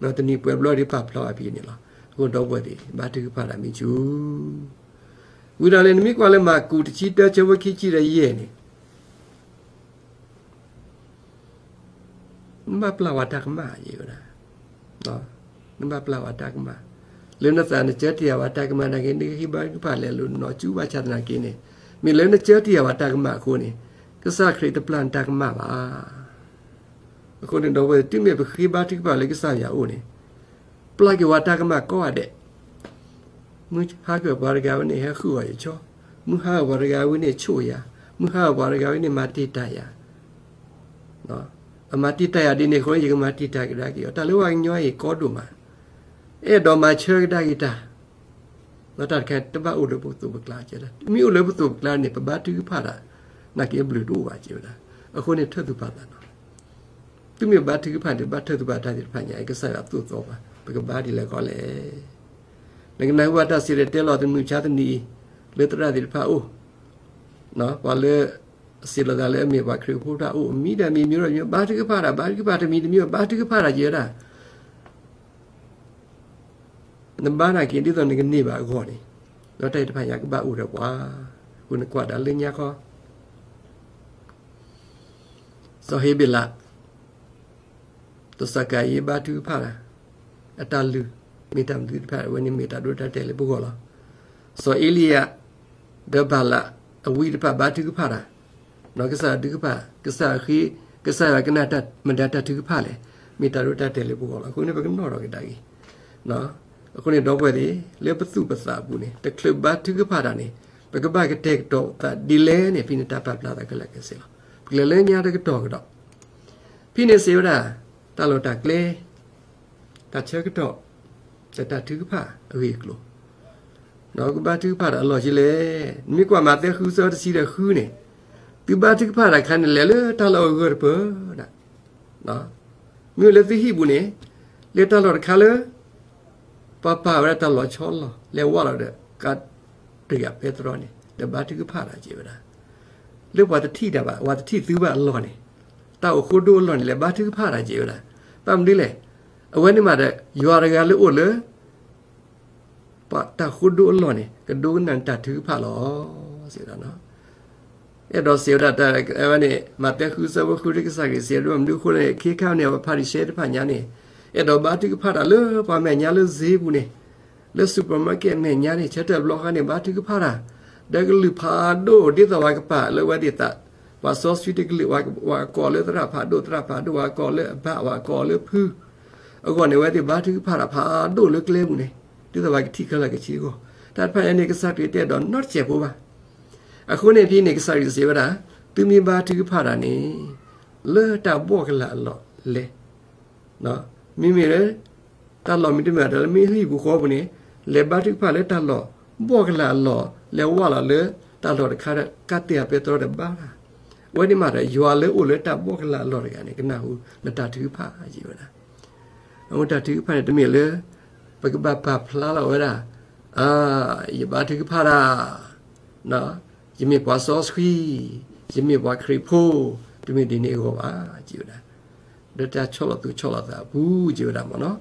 နော်တနီပွဲဘလော်ဒီပပလော်အပြင်းနေလားကိုတော့ပွဲဒီဘာတိကဖာလာမီချူဝီဒါလေနမိကွာလေမကူတချီတချဝခိချီရရဲ့နေမပလာဝတကမယေရာနော်မပလာဝတကမလေနသန်ချက်တီယဝတကမနကိနေခိဘကဖလေလုနော်ကျူပါချတနာကိနေမီလေနချက်တီယဝတကမခုနေကဆခရစ်တပလန်တကမပါအခုနေတော့ဝတိမေပခိဘတိကပါလေကဆရာဦးနေပလကဝတကမကောရတဲ့မူဟာကဘာရဂဝနေဟခုရချောမူဟာဘာရဂဝနေချိုရမူဟာဘာရဂဝနေမတိတရနော် amatita ya dini kwenye kumatita kila kio taliwa nyoa ikoduma e doma chere da kita nata kan tba ule putu bukla chela mi ule putu bukla ne pa batu phara na ke blu do wa chela akho ne thatu pa ta no tu mi batu phara de batu tu bata de phanya ek sa ya tu to ba ba ka badi le ko le ne na wa ta si re te lo tu mi cha tu ni le tra de pha o no pa le စေလကလည်းမေပါခရခုတာအိုမိတယ်မိမျိုးရမျိုးဘာတိကဖတာဘာတိကဖတမီတမျိုးဘာတိကဖတာကျဲတာနဘာနာကင်းဒီတော့ငနေပါခေါ်နေတော့တိုက်တဖက်ရကပအိုရကွာခုနကွာတာလင်းညာခေါ်ဆိုဟေဘီလာတစကယေဘာတိကဖတာအတလူမေတ္တာတိဖက်ဝနေမေတ္တာတို့တက်တယ်လေပုခေါ်လားဆိုအေလီယာဒဘာလာအဝိဒပဘာတိကဖတာနောက်ကစားဒုက္ခကစားခီကစားရကနာတမန္တတဒုက္ခလေမိတာတို့တတ်တယ်လို့ပြောတော့ခုနေပကမတော့ကတာကြီးနော်အခုနေတော့ပွဲလေလေပစုပစာဘူးနေတကလဘဒုက္ခတာနေပကပကတက်တော့ဒီလဲနေဖိနေတာပပလာတာကလကစေပကလဲညာတကတော့ကတော့ဖိနေစေရတာတလောတကလေတချက်ကတော့တတဒုက္ခအဝေကလို့နောက်ကဘဒုက္ခတာအလောရှိလေမိကွာမတဲ့ခူးစောတစီတဲ့ခူးနေติบาติกพาราคันเลเลตาลอกรเปนะนะมิเลติฮิบุเนเลตาลอคาเลปาปาวะตาลอชอลเลวะลอเดกาเตียเปโตรเนตบาติกพาราเจวะလေဝတ်တိတပါဝတ်တိသူပါလောနေတောက်ခုဒိုးလောနေလေဘာတိဖာရာဂျေလာပမ်ဒီလေအဝဲနေမှာတဲ့ယွာရကလေးအိုလေပတ်တခုဒိုးလောနေကဒိုးနန်တတိဖာလောစေတာနော်ရတော့စေရတာအဲ့နဲ့မပခုစဝခုရိကစာကြီးစေလို့မြို့ခုနဲ့ခေခောင်းနေပါရီရှဲတဖညာနေအဲ့တော့ဘာတိကဖတာလေပါမညာလေဈေးဘူးနေလေစူပါမားကတ်နဲ့ညာနေချက်တဲ့ဘလော့ခနဲ့ဘာတိကဖတာဒဂလူဖာဒိုဒီတဝါကပါလေဝဒီတာပါဆော့စတီတဂလူဝါဝါကောလေတရာဖာဒိုတရာဖာဒိုဝါကောလေဘာဝါကောလေဖူးအကောနေဝဒီဘာတိကဖတာဖာဒိုလေကလေဘူးနေဒီတဝါကတိခလကချီကိုတတ်ဖာအနေကစားပြတဲ့တော့ not ချက်ဘူးပါအခုနေပြိနေကစားရစေဝရာသူမီပါတူဖာတာနေလဲတာဘောကလာလောလေနော်မိမိရတာလောမီတမတာမီဟီကိုခေါ်ပနေလေဘာတူဖာလေတာလောဘောကလာလောလေဝါလာလေတာလောတခါကတ်တရပေတော်တပါဝဲဒီမှာရရွာလေအိုလေတာဘောကလာလောရကနေကနဟုလတာတူဖာကြီးဝလားအမတာတူဖာတမီလေပကပပဖလာလောရာအာယဘာတူဖာရာနော်ယမေပွားစောစခီယမေပွားခရီဖိုဒီမေဒီနေကိုပါကြည့်ရတာဒါတာချောလသူချောလတာဘူးကြည့်ရတာမနော်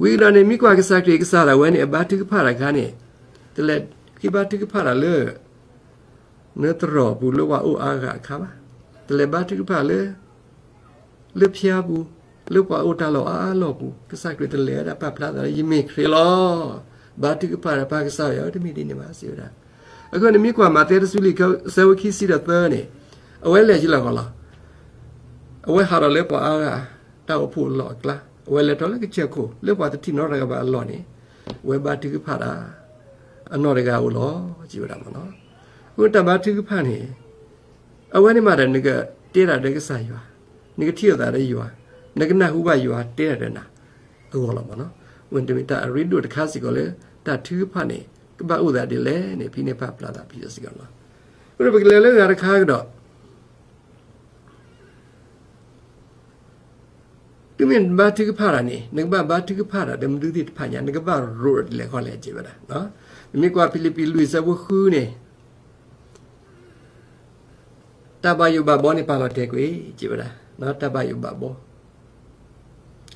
ဝေလာနေမိကွာကစားခရီကစားလာဝဲနေအဘတိကဖာရာခါနေတလက်ခိဘတိကဖာရာလေနေတရဘူးလောဝအိုအားကခါပါတလက်ဘတိကဖာလေလေဖျားဘူးလောဝအိုတာလောအားလောဘူးကစားခရီတလက်ရပပလာဒါယမေခရီလောဘာတိကဖာရာပါကစားရောဒီမေဒီနေမှာစီရတာအခုနမိကွာမတဲတဆူလီကဆဝခီစီရသနေအဝဲလေကြီးလာကလားအဝဲဟာရလေပွာအားတော့ဖူလော့ကလားဝဲလေတော့လေချက်ကိုလေပွာတတိနော်ရကပါလော့နေဝဲပါတိကဖတာအနော်ရကဟိုလောကြည့်ရမှာနော်အခုတပါတိကဖနေအဝဲနေမှာတဲ့ငကတဲတာတကဆိုင်ရွာငကတိရတာရဲ့ရွာငကနဟုဘရွာတဲရတဲ့နာဟိုလောမနော်ဝင်တမီတာရီဒိုတခါစီကိုလေတာတိကဖနေကပဥဒတိလေနေဖိနေဖပလာတာပြီးစကလာဥရပကလေလေရခါကတော့ဒီမင်းဘာတိကဖာရနေငကဘာတိကဖာရဒမ်ဒူဒီဖာညာငကဘာရိုဒလေခေါ်လေကြည့်ပါလားနော်မိကွာဖိလစ်ပီလူဇဘခူးနေတဘယုဘဘောနေပါလာတဲ့ကွေကြည့်ပါလားနော်တဘယုဘဘော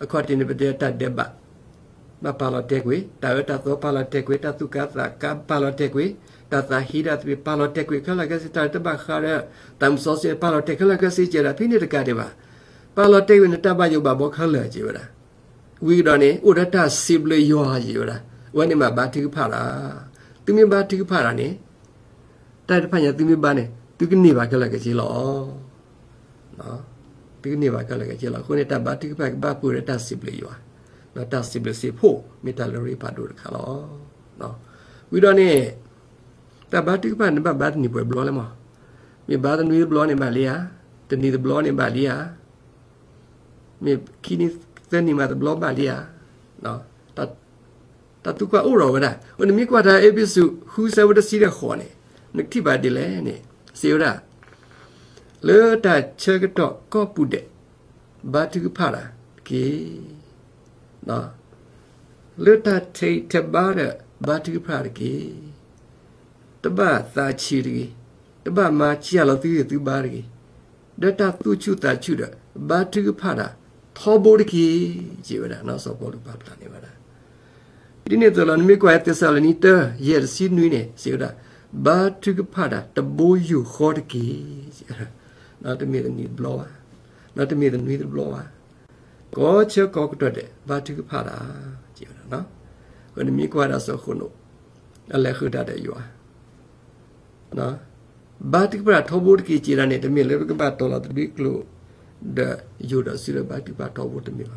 အခေါ်တင်ပတဲ့တတ်တဲ့ပါမပါလတက်ကွေတာဝတသောပါလတက်ကွေတသုကသကံပါလတက်ကွေတသဟိရတ်ဝေပါလတက်ကွေခလကစီတတဘခါရတမ်စောစေပါလတက်ခလကစီကျရာဖိနေတကတဲ့ပါပါလတက်ဝေနတဘယောဘဘောခလကြည်ရာဝီရနေဥဒတစီဘလယောဟာကြည်ရာဝနေမှာဘာတိဖလာသူမြဘာတိဖလာနေတိုက်တဖညာသူမြဘာနေသူကနေပါခလကစီလောနော်သူကနေပါခလကစီလောခုနေတဘတိဖကဘပူရတစီဘလယောဟာနော်တန်စီဘလစီဖို့မီတာလရီပါဒိုခါလောနော်ဝီဒိုနေတဘတ်တိပန်ဘဘတ်နိပွဲဘလောလေမမီဘာဒန်ဝီဘလောနေပါလီယာတနီဒဘလောနေပါလီယာမီခီနီသနီမာဒဘလောပါလီယာနော်တတတုကအိုရောဝဒဝနမီကွာတာအေပိစုဟူဆဝဒစီရခေါ်နေနတိပါဒီလဲနေစီယောဒလေတာချေကတော့ကောပုတဲ့ဘာတိကဖာလာကေနော်လွတ်တာထိတ်တပါရဘာတိဖာရကီတပါသာချီရီတပါမာချီရလောက်တီတူပါရီဒတာသူချူတာချူရဘာတိဖာရသောဘောရကီဂျေဝရနော်စောပေါ်လူပါပလာနေပါလားဒီနေ့တော့လမ်းမကွာတက်ဆာလနီတာယေစီနွိနေစေရဘာတိဖာရတဘိုယူခေါ်ကီနော်တမီရနီဘလောနော်တမီရနီဘလောကောချေကောကတတဲ့ဘာတူဖာလာကြည့်ရနော်ဟိုနမီကွာရဆောခုနအလဲခူတာတဲ့ယွာနော်ဘာတူပရာထောဘုတ်ကီချီရနေတမီလေကဘာတော်လာတဘီကလိုဒယူဒစီရဘာတူပါထောဘုတ်တမီလာ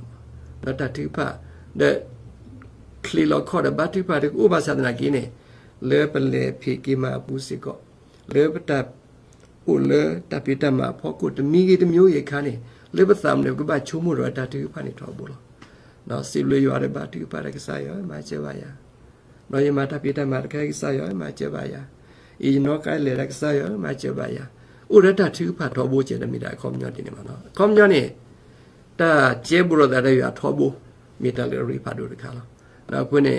နော်တတူဖာဒကလီလခေါ်တဲ့ဘာတူဖာတဲ့ဥပစာဒနာကင်းနေလေပလေဖီကီမာပူစီကောလေပတပ်ဥလေတပိတမဖောကုတမီကီတမျိုးရခါနေလေပသမ်နေကဘာချုံမရတာတူဖာနေတော့ဘူးလားနော်စီလွေရွာတဲ့ဘာတူပါရကစားရောမချေပါရနော်ယမတာပိတမရခဲကစားရောမချေပါရဤနော်ကဲလေရကစားရောမချေပါရဥရတာတူဖာတော့ဘူးကျနေမိတာကောမျောတင်နေမှာနော်ကောမျောနေတာကျေဘရတာရွာတော့ဘူးမိတလေရိဖာတို့ခါလားနော်ခုနေ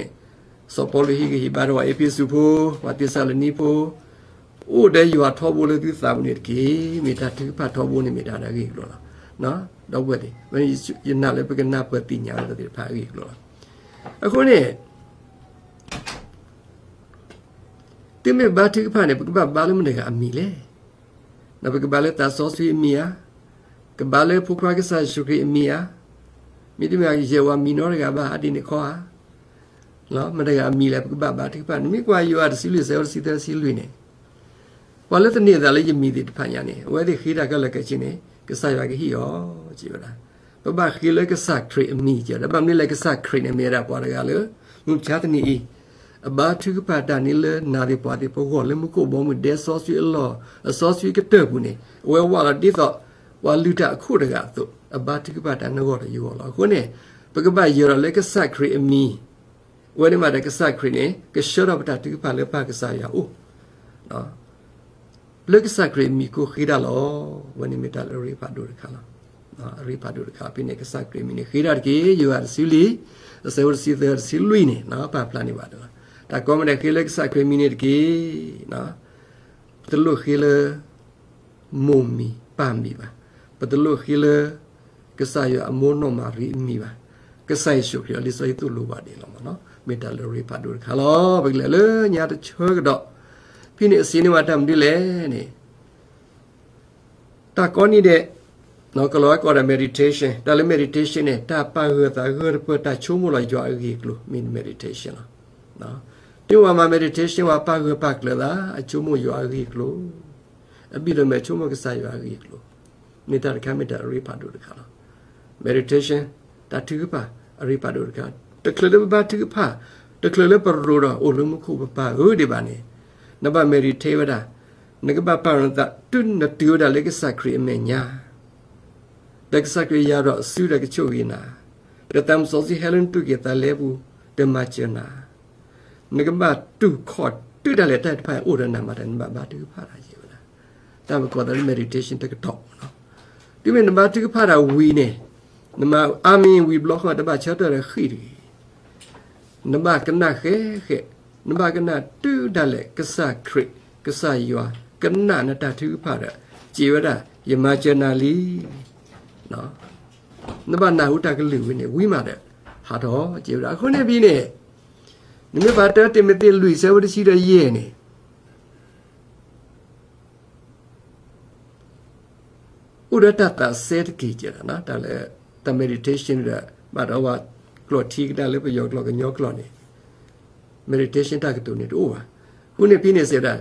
စောပေါ်လူဟိကဟိဘာရောအပိစုဖို့ဝတိဆလနီဖို့ဥဒေယွာထောဘူးလေသီသာမနိကေမိတာတူဖာတော့ဘူးနေမိတာလည်းကြီးလို့လားနော်တော့ဝက်တယ်ဘယ်ယနာလဲပကနာပတိညာလဲတဲ့ဖာကြီးလို့အခုနေတိမေဘာတိကဖာနေပကဘာလမနေကအမီလေနပကဘာလဲတာဆောဆွေအမီယာကဘာလဲဖုခွာကဆာရှုခရီအမီယာမိတိမကြီးရေဝမီနောရကဘာအတိနေခေါ်ဟာနော်မတကအမီလဲပကဘာတိကဖာနမိကွာယောရစီလိဇောစီတစီလွိနေဝါလက်တနေဒါလေးယမီဒီတဖန်ရနေဝဲဒီခိတာကလက်ကချင်းနေကစားရကဟီယောကြည့်လားပပခီလကစားခရီအမီကြတယ်ပမနီလကစားခရီနေမေရာပွားရကလေငုချတ်နီဤအဘာသူကပါတာနီလနာရီပွားဒီပေါ်ကိုလေမကိုဘောမဒဲဆော့ဆီလောအဆော့ဆီကတဲ့ဘူးနေဝဲဝါကတိတော့ဝါလူတာအခုတကသို့အဘာတိကပါတာနောရယူော်လောခုနေပကပယောလက်ကစားခရီအမီဝဲဒီမှာတကစားခရီနေကရှောရပတာတိကပါလေပါကစားရအိုနော်ลึกสักเรมีกูขีดาลอวันนี้มิตาลรีพาดูรคาลารีพาดูรคาพินเอกสักเรมีเนี่ยขีดาเกยูอาร์ซิลีเซอร์ซิเซอร์ซิลุยเนี่ยนะปาพลานิบาดละแต่ก็ไม่ได้ขีลึกสักเรมีเนี่ยเกนะปตลุขีเลมุมมีปามีปะปตลุขีเลกษัตริย์อโมโนมารีมีปะกษัตริย์ชุกเรียลิซอยตุลูบาดีละมั้งเนาะมิตาลรีพาดูรคาลาไปเลยเลยญาติเชิดดอกဖိနေအစင်းနေဝတမ်ဒီလေနေတာကောနီတဲ့နော်ကလောကောတဲ့ meditation တာလေ meditation နဲ့တာပါဟေတာဟေပတ်တာချုံမလိုက်ကြွားကြီးကလို့ mean meditation နော်ဒီဝါမှာ meditation ဝါပါဟေပတ်လေလားအချုံမရွာကြီးကလို့အပြီးတော့မဲ့ချုံမကစားရွာကြီးကလို့နေတာကမတာရိပါတို့တခါလား meditation တာတူပါအရိပါတို့တခါတကလလဘတ်တူပါတကလလပရိုရာအိုလုံးခုပပါဟိုဒီပါနေနဘမေရီထေဝဒနကပပရန္တတုနတူဒလက္ခစခရိမေညာလက္ခစခရိရတော့စုရကချို့ဟိနာရတမ်စောစီဟဲလန်တုကေတလဲဘူးဓမ္မချနာနကမတုခော့တုဒလည်းတက်ဖိုင်ဥရဏမှာတန်ဘာဘာတုဖာရာရေဗလားတမကောတယ် meditation တက်တော့နော်ဒီမဲ့နမတုဖာရာဝီနေနမအာမင်ဝီဘလော့ခ်တဘာချတ်ရခိရီနမကနခေခေနမကနတုဒါလေကဆခရစ်ကဆယွာကနနတထုဖရជីဝရယမကျနာလီနော်နဘနာဟုတကလူဝင်းနေဝိမာတဲ့ဟာတော့ជីဝရခုနေပြီးနေနိမဘတာတိမတိလူဆဲဝတရှိတဲ့ရဲ့နေဥရတတာစေတကြီးကြတာနော်ဒါလေတ meditation ရဘာတော့ကလော်ထီကတယ်လေပြောကလော်ကညောကလော်နေ meditation တက်တူနေတို့ပါခုနေပြီးနေစေတာ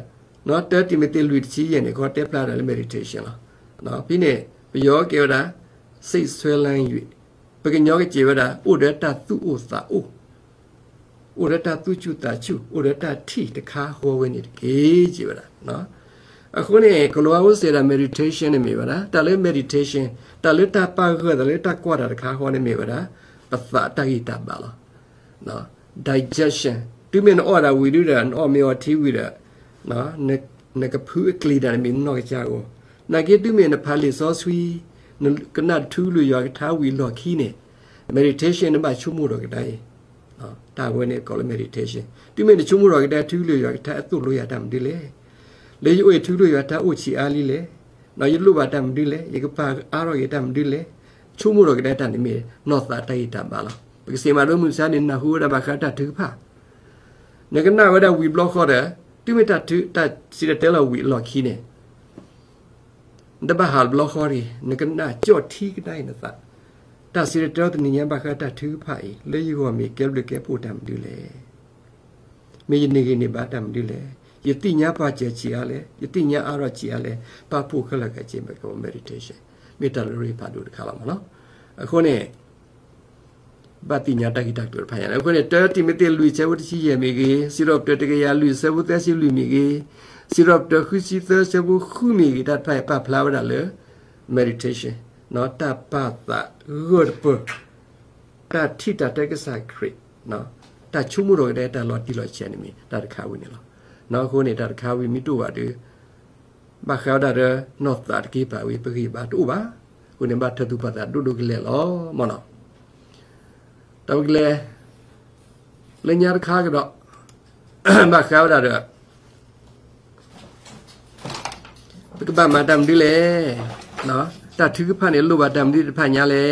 နော်တက်တီမတီလူချီရနေခေါ်တက်ပလာတယ် meditation လားနော်ပြီးနေပယောကေတာစိတ်ဆွဲလန်း၍ပကညောကကြေဝတာဥဒတသူဥသာဥဥဒတသူချူတာချူဥဒတထိတခါဟောဝင်းနေတကေကြေဝတာနော်အခုနေကလောဝုစေတာ meditation နေမိပါလားတလဲ meditation တလဲတပါခတလဲတကွာတာတခါဟောနေမိပါလားပသတဟိတပါလားနော် digestion du men ora vi du den om jag till vi det na ne ne ka pu kli där min no ja go na ge du men pa li so sui nu kana tu lu jag ta vi lo ki ne meditation မှာချုံမှုတော့ကြတိုင်းနော်တာဝဲနေ call meditation ဒီမဲ့ချုံမှုတော့ကြတဲ့သူလို့ရတာအတုလို့ရတာမဒီလေလေရွေသူလို့ရတာဥချီအားလီလေနော်ယလူပါတာမဒီလေယေကပါအားရရတာမဒီလေချုံမှုတော့ကြတဲ့တန်ဒီမဲ့ north တာတိုက်တာပါလားပကစီမာလို့မြစားနေနဟူရဘာခတာသူဖာငကနာဝဒဝီဘလော့ခေါ်တယ်တိမတတူတစီတတဲလဝီလော်ခီနေဒဘဟာဘလော့ခေါ်ရီငကနာကြော့ထီကတိုင်းနသတစီတတဲတနိညာဘခတတူဖိုင်လေယောမီကဲဘလကဲပိုတမ်ဒီလေမေယနေကိနေဘာတမ်ဒီလေယတိညာပါကျချီအားလေယတိညာအားရချီအားလေပပုခလကချီမကော meditation မေတ္တာရီဖာဒုတခါလာမနော်အခုနဲ့ဘာတိညာတကိတပြောဖာရအခုနဲ့တဲတိမတေလူချေဝတရှိရမေကေစီရော့တတကရလူဆဘုတသိလူမေကေစီရော့တခုစီသဆဘုခုမေကေတတ်ဖိုင်ပဖလာဝဒါလေ meditation နော်တပတ်သရတ်ပတတိတတကဆိုင်ခရစ်နော်တချုမှုတော့တဲ့တလောတိလောချန်နေမီတတခါဝင်နေလောနော်ခုနေတတခါဝင်မိတူပါတေဘာခါဒါရနော့သတ်ကိပါဝိပခိပါတူပါခုနေဘာထတူပါတာဒုဒုကလေလောမနော်တပကလေလညာခါကတော့မခါရတော့တကဘာမတမ်ဒီလေနော်တတ်ထူးဖတ်နေလို့ပါတမ်ဒီဖတ်ညာလေ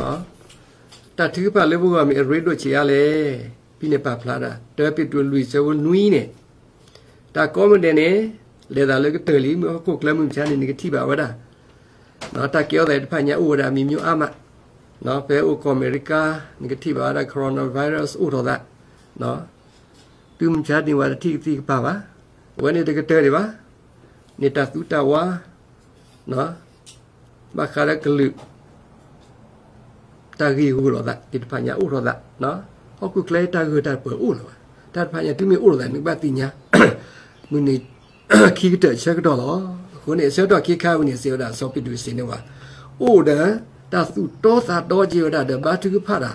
နော်တတ်ထူးဖတ်လေးဘုကမီရေတို့ချေရလေပြီးနေပါဖလာတာတဲပစ်တွလူစေဝနွီးနေတကောမတဲ့နေလေဒါလေးကတယ်လီမကိုကလမချန်နေကတိပါဝဒါနော်တကကျော်တဲ့ဖတ်ညာဥဝဒမီမျိုးအမတ်နော်ပဲဥကအမေရိက negative အား coronavirus ဥတော်လားနော်သူမချတ်နေဝါတိတိပါပါဝဲနေတကတဲ့တွေပါနေတာသူတဝါနော်ဘာခါရကလူတာဂီဟူလောဒတိပညာဥရောဒနော်ဟောကုကလေတာဂူတာပေါ်ဥလောတာပညာသူမီဥရောဒနိဘတိညာမင်းနေခိကတဲ့ချက်တော့လောခုနေဆက်တော့ခိခါဝင်နေစေတာစောပိတူစင်းနေဝါဥဒတာစုတောစာတောဂျေဝဒဒဘာတုဖာရာ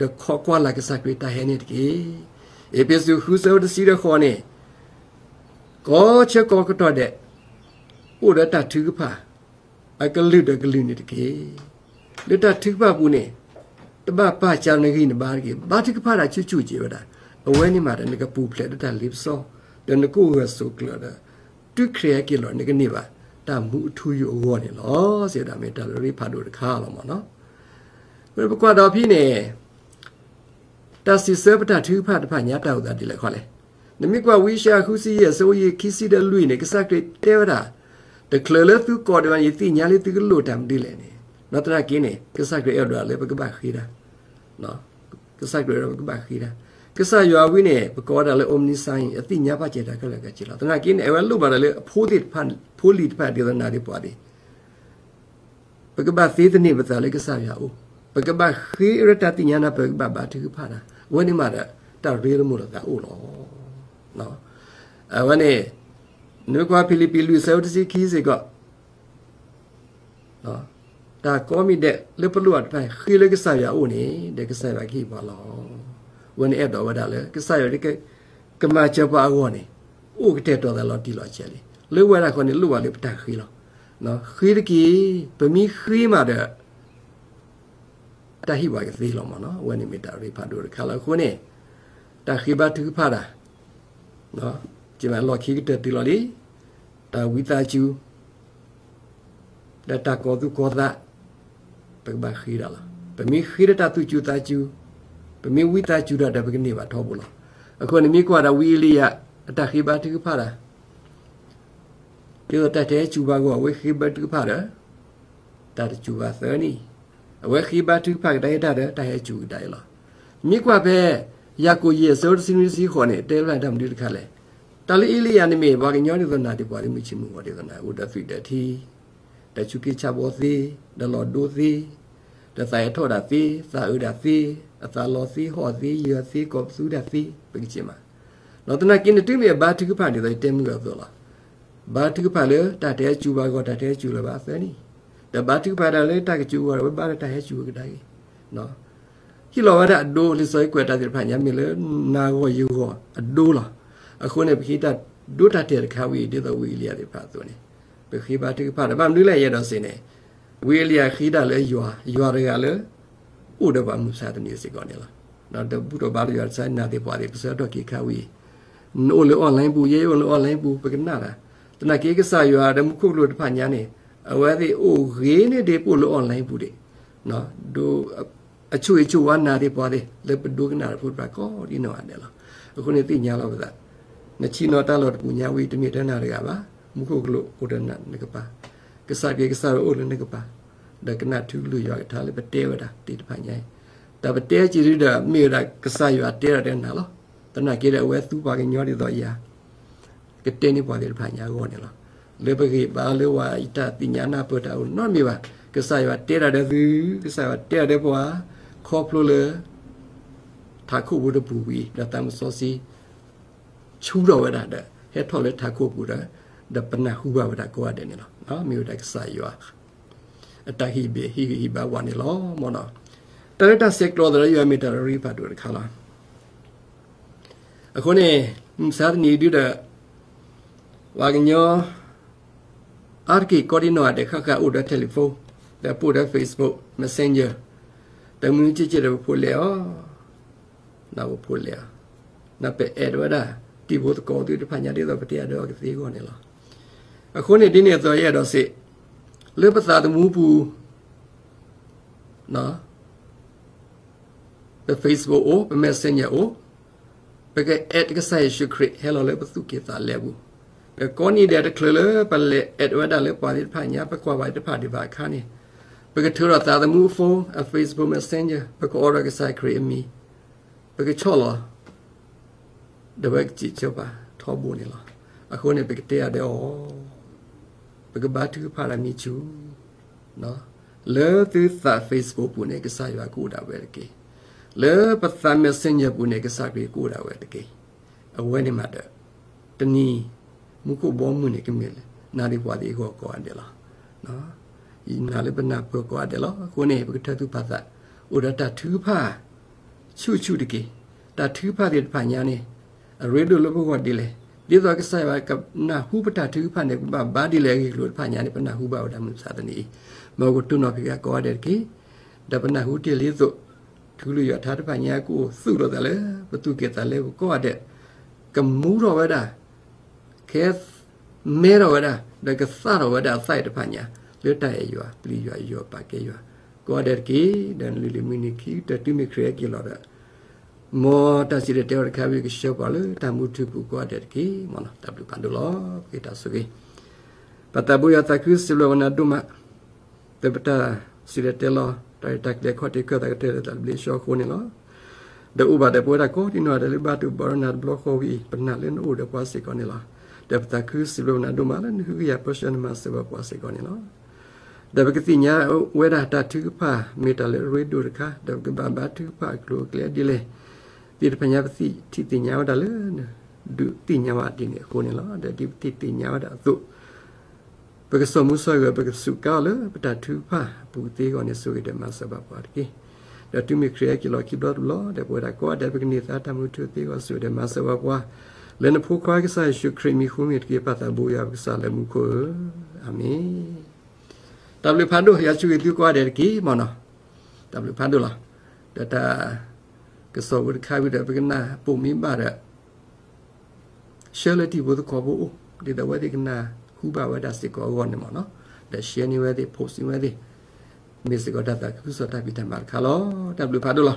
ဒခောကွာလကစကရတာဟဲနေတကေအေပစုခုဆောဒစီရခောနေကောချေကောကတော်တဲ့ဥဒတတုဖာအကလုဒကလုနေတကေလတတုဖာဘူးနေတပပချာနေကိနဘာကေဘာတုဖာရာချွချွဂျေဝဒအဝဲနေမှာတဲ့ငကပူဖလက်တတလစ်ဆောတဲ့ငကိုရဆုကလဒတုခရကေလောနေကနေပါတာမှုအထူးယူအောနေလောစေတာမေတာရိဖတ်တို့တခါလောမောနော်ဘယ်ပကွာတော်ဖြစ်နေတာစီဆပ်တာထူဖတ်တဖညာတောက်တာဒီလေခေါ်လေနမိကွာဝီရှာခုစီရဲ့ဆိုရီခီစီတဲ့လူနေကစားတဲ့တဲဝတာတကလလသူကော်ဒမန်ယတိညာလေးတိကလို့တမ်ဒီလေနေနော်တရကင်းနေကစားတဲ့အဲ့ဒါလေပကပခီတာနော်ကစားတဲ့ပကပခီတာကစားရွာဝီနေပကောတာလေ omni sign အတိညာဖတ်ကြတာကလည်းကကြည်လားတနကင်းနေအဲ့ဝဲလို့ပါတယ်လေအဖိုးတိဖတ်ဖိုးလီတဖတ်ဒေသနာတွေပွားတယ်ပကပသေးတဲ့နေပစာလေးကစားရအောင်ပကပခေရတတိညာနာပကပဘာတိဖာနာဝနိမာတာရေရမှုလကအိုလောနော်အဝနေနုကွာဖိလီပီလူဆယ်တစီခီးစေကနော်ဒါကောမီတဲ့လေပလူအဖိုင်ခေလကစားရအောင်နေဒကစားရခိပါလောဝနိအတော်ဝဒါလေကစားရဒီကကမချပါအောနေဥကတဲ့တော်တယ်လောဒီလောချက်လေလေဝဲရခွန်လူဝါလေပတခီလောနော်ခီရကီပမီခီမာတဲ့တဟိဝါကသေးလောမနော်ဝဲနေမီတာရိဖာဒိုရခလာခွနေတခိဘတူဖာတာနော်ဒီမှာလော်ခီကတတီလော်လီတဝိတာချူဒတာကောသူကောသပကဘခီရလာပမီခီရတာသူချူတာချူပမီဝိတာချူတာတပကနေပါထောဘူးလောအခုနေမီကွာတာဝီလီယအတခိဘတူဖာတာကေတတဲချူပါကောဝေခိဘတုဖာရတတ်ချူပါသနီအဝေခိဘတုဖာကတဲ့တဲ့တဲချူတိုင်လာမိကွာပဲယာကိုရေစောစင်းစီခေါ်နေတဲလန်တမ်ဒီတခါလေတလီအီလီယာနိမေဘာကညောဒီသနာဒီပါလိမချီမှုဝဒေသနာဝဒသိတတိတချူကိချဘောစီဒလောဒိုစီတဆိုင်ထောတာစီစာဥဒါစီအသာလောစီဟောစီယောစီကောပစုဒါစီပြင်ချီမှာလောတနာကင်းတူလေဘာတိကဖာဒီတဲ့တမ်ကောဆိုလားဘာတိကပါလေတတဲကျူပါကောတတဲကျူလပါဆယ်နီတဘာတိကပါလေတကကျူကောဘာတတဲကျူကတိုင်နော်ကီလိုဝတ်အဒိုလီဆိုကွတာတိဖာညာမီလေနာကောယူကောအဒိုလာအခုနေပခိတဒုတတဲခါဝီဒေသဝီလီယာတိဖာဆိုနေပခိပါတိကပါဘာမလူလဲရတော့စင်းနေဝီလီယာခိတလေယွာယွာတွေကလေဥဒဘာမူစာတနီစီကောနေလားနော်တဘူတော့ဘာလို့ရဆိုင်နာတိပွားတယ်ပစတော့ကိခါဝီနိုလေအွန်လိုင်းပူရေအွန်လိုင်းပူပကနာလားတနကေကဆာရွာရမခုလို့တဖညာနေအဝဲဒီအိုဂေးနေဒီပို့လို့အွန်လိုင်းပူတယ်နော်ဒိုအချွေချွဝနာတွေပေါ်တယ်လေပဒုကနာဖုတ်ပါကောဒီနော်အဲ့လားအခုနေသိညာလောက်ကနချီနော်တလောပူညာဝီတမြတနာတွေကပါမခုကလို့ဥဒနာနကပါကဆာပြေကဆာရိုလနကပါဒကနာသူလူရွာထားလေပတဲဝတာတိတဖညာတပတဲကြည်ရတာမေရကဆာရွာတဲရတဲ့နာလောတနကေရဝဲသူပါကညောရတော့ရာ keteni pwade phanya gone la lebege ba lewa ita pinyana pota un no mi ba kesaywa tera de du kesaywa tera de pwa khoplo le thaku bu de bu wi da tam so si chu do wa da de he tho le thaku bu da da pana hu ba wa da ko ade ne la no mi da kesaywa atahi be hi hi ba wa ne lo mo no tarata seklo da yo mi da ri pa do khala အခုနေစာနေတူတဲ့ Wagnyo Arki Kodino de Kaka Uda Telephone The Puda Facebook Messenger The Munchi Chira Puleo Na Pulea Na Pe Edwada Tibo the Kong to the Panyadi of the Adog the Gonilla A Kone Dini the Yedo say Lepasa the Mupu Na The Facebook O Messenger O ပကဲအက်ကဆိုင်ရှိခရဟဲလိုလေပသူကေတာလေဘူးကောနီတဲ့ကလလပလေအက်ဝဒါလေပါရစ်ဖာညာပကွာဝိုက်တဖာဒီဘာခါနေပကထရတာဒမူဖုန်းအဖေ့စ်ဘုတ်မက်ဆန်ဂျာပကောရကဆိုင်ခရီမီပကချောလာဒဝက်ချီချပါထောဘူနေလားအခုနေပကတေရတဲ့ဩပကဘာတူဖာလာမီချူနော်လေသူသာ Facebook ပုန်ကစားရကူတာပဲတကယ်လေပသမက်ဆန်ဂျာပုန်ကစားပြီးကူတာပဲတကယ်အဝဲနေမှာတနီး muko bomu ne kemele nari wa de go ko adela no i na le bana ko ko adela ko ne ba ta tu pa sa o da ta thu pha chu chu de ke ta thu pha de pha nya ne re do lo ko de le de so ka sai wa ka na hu pa ta thu pha ne ba ba de le ke lo pha nya ne pa na hu ba da mu sa da ni ma ko tu no phi ka ko de ke da pa na hu de le so သူလူရထားတပညာကိုစုတော့တယ်လေဘသူကတည်းကကိုကတဲ့ကမူးတော့ပဲတာ has made over da daga sar over da sai da panya le ta e yo pli yo yo pa ke yo ko der ki dan li li mini ki ta ti mi kre ki lo da mo ta si de te or ka bi ki sho ko le ta mu tu bu ko der ki mo na ta bu kan do lo ki ta su ki pa ta bu ya ta ku si lo na du ma te pa ta si de te lo ta ta le ko te ko ta te da bli sho ko ni lo ဒဥပါဒပွေတာကိုဒီနော်တယ်ဘာတူဘာနာဘလော့ခိုဝီပနာလင်းဥဒပွားစီကောနီလာဒါပတခုစီလိုနာဒိုမာလန်ဟူရပရှင်မဆေဘပွားစေကောနီနော်ဒါပကတိညာဝေဒတာတုဖာမေတလရေဒိုရခဒါပကဘာဘာတုဖာကလိုကလေဒီလေတိပညာပစီတိတညာဝဒါလေဒုတိညာဝဒီနေကိုနေလားဒါဒီတိတညာဝဒါသို့ပကစမှုဆရပကစုကလေပတတုဖာပူတိကောနေဆိုရတဲ့မဆဘပွားတိဒါတုမီခရကီလောကီဘလောဒါပေါ်ဒါကောဒါပကနိသာတမှုတုတိကောဆိုတဲ့မဆဘပွားလနဖိုခွာကဆိုင်ရှုခရမီခုမီကေပတာဘူယာကဆာလမူကိုအာမင်တဘလဖန်ဒိုယာချူတီကွာတဲ့ကီမနော်တဘလဖန်ဒိုလာဒတာကဆောဝဒခါဝဒပကနာပုံမင်းပါရရှယ်လတီဝဒကောဘူဒီဒဝဒကနာဟူဘာဝဒစကောဝနမနော်ဒရှယ်နီဝဒေပိုစီဝဒေမစ္စကောဒတာကုဆတာပိတံဘာခါလောတဘလဖန်ဒိုလာ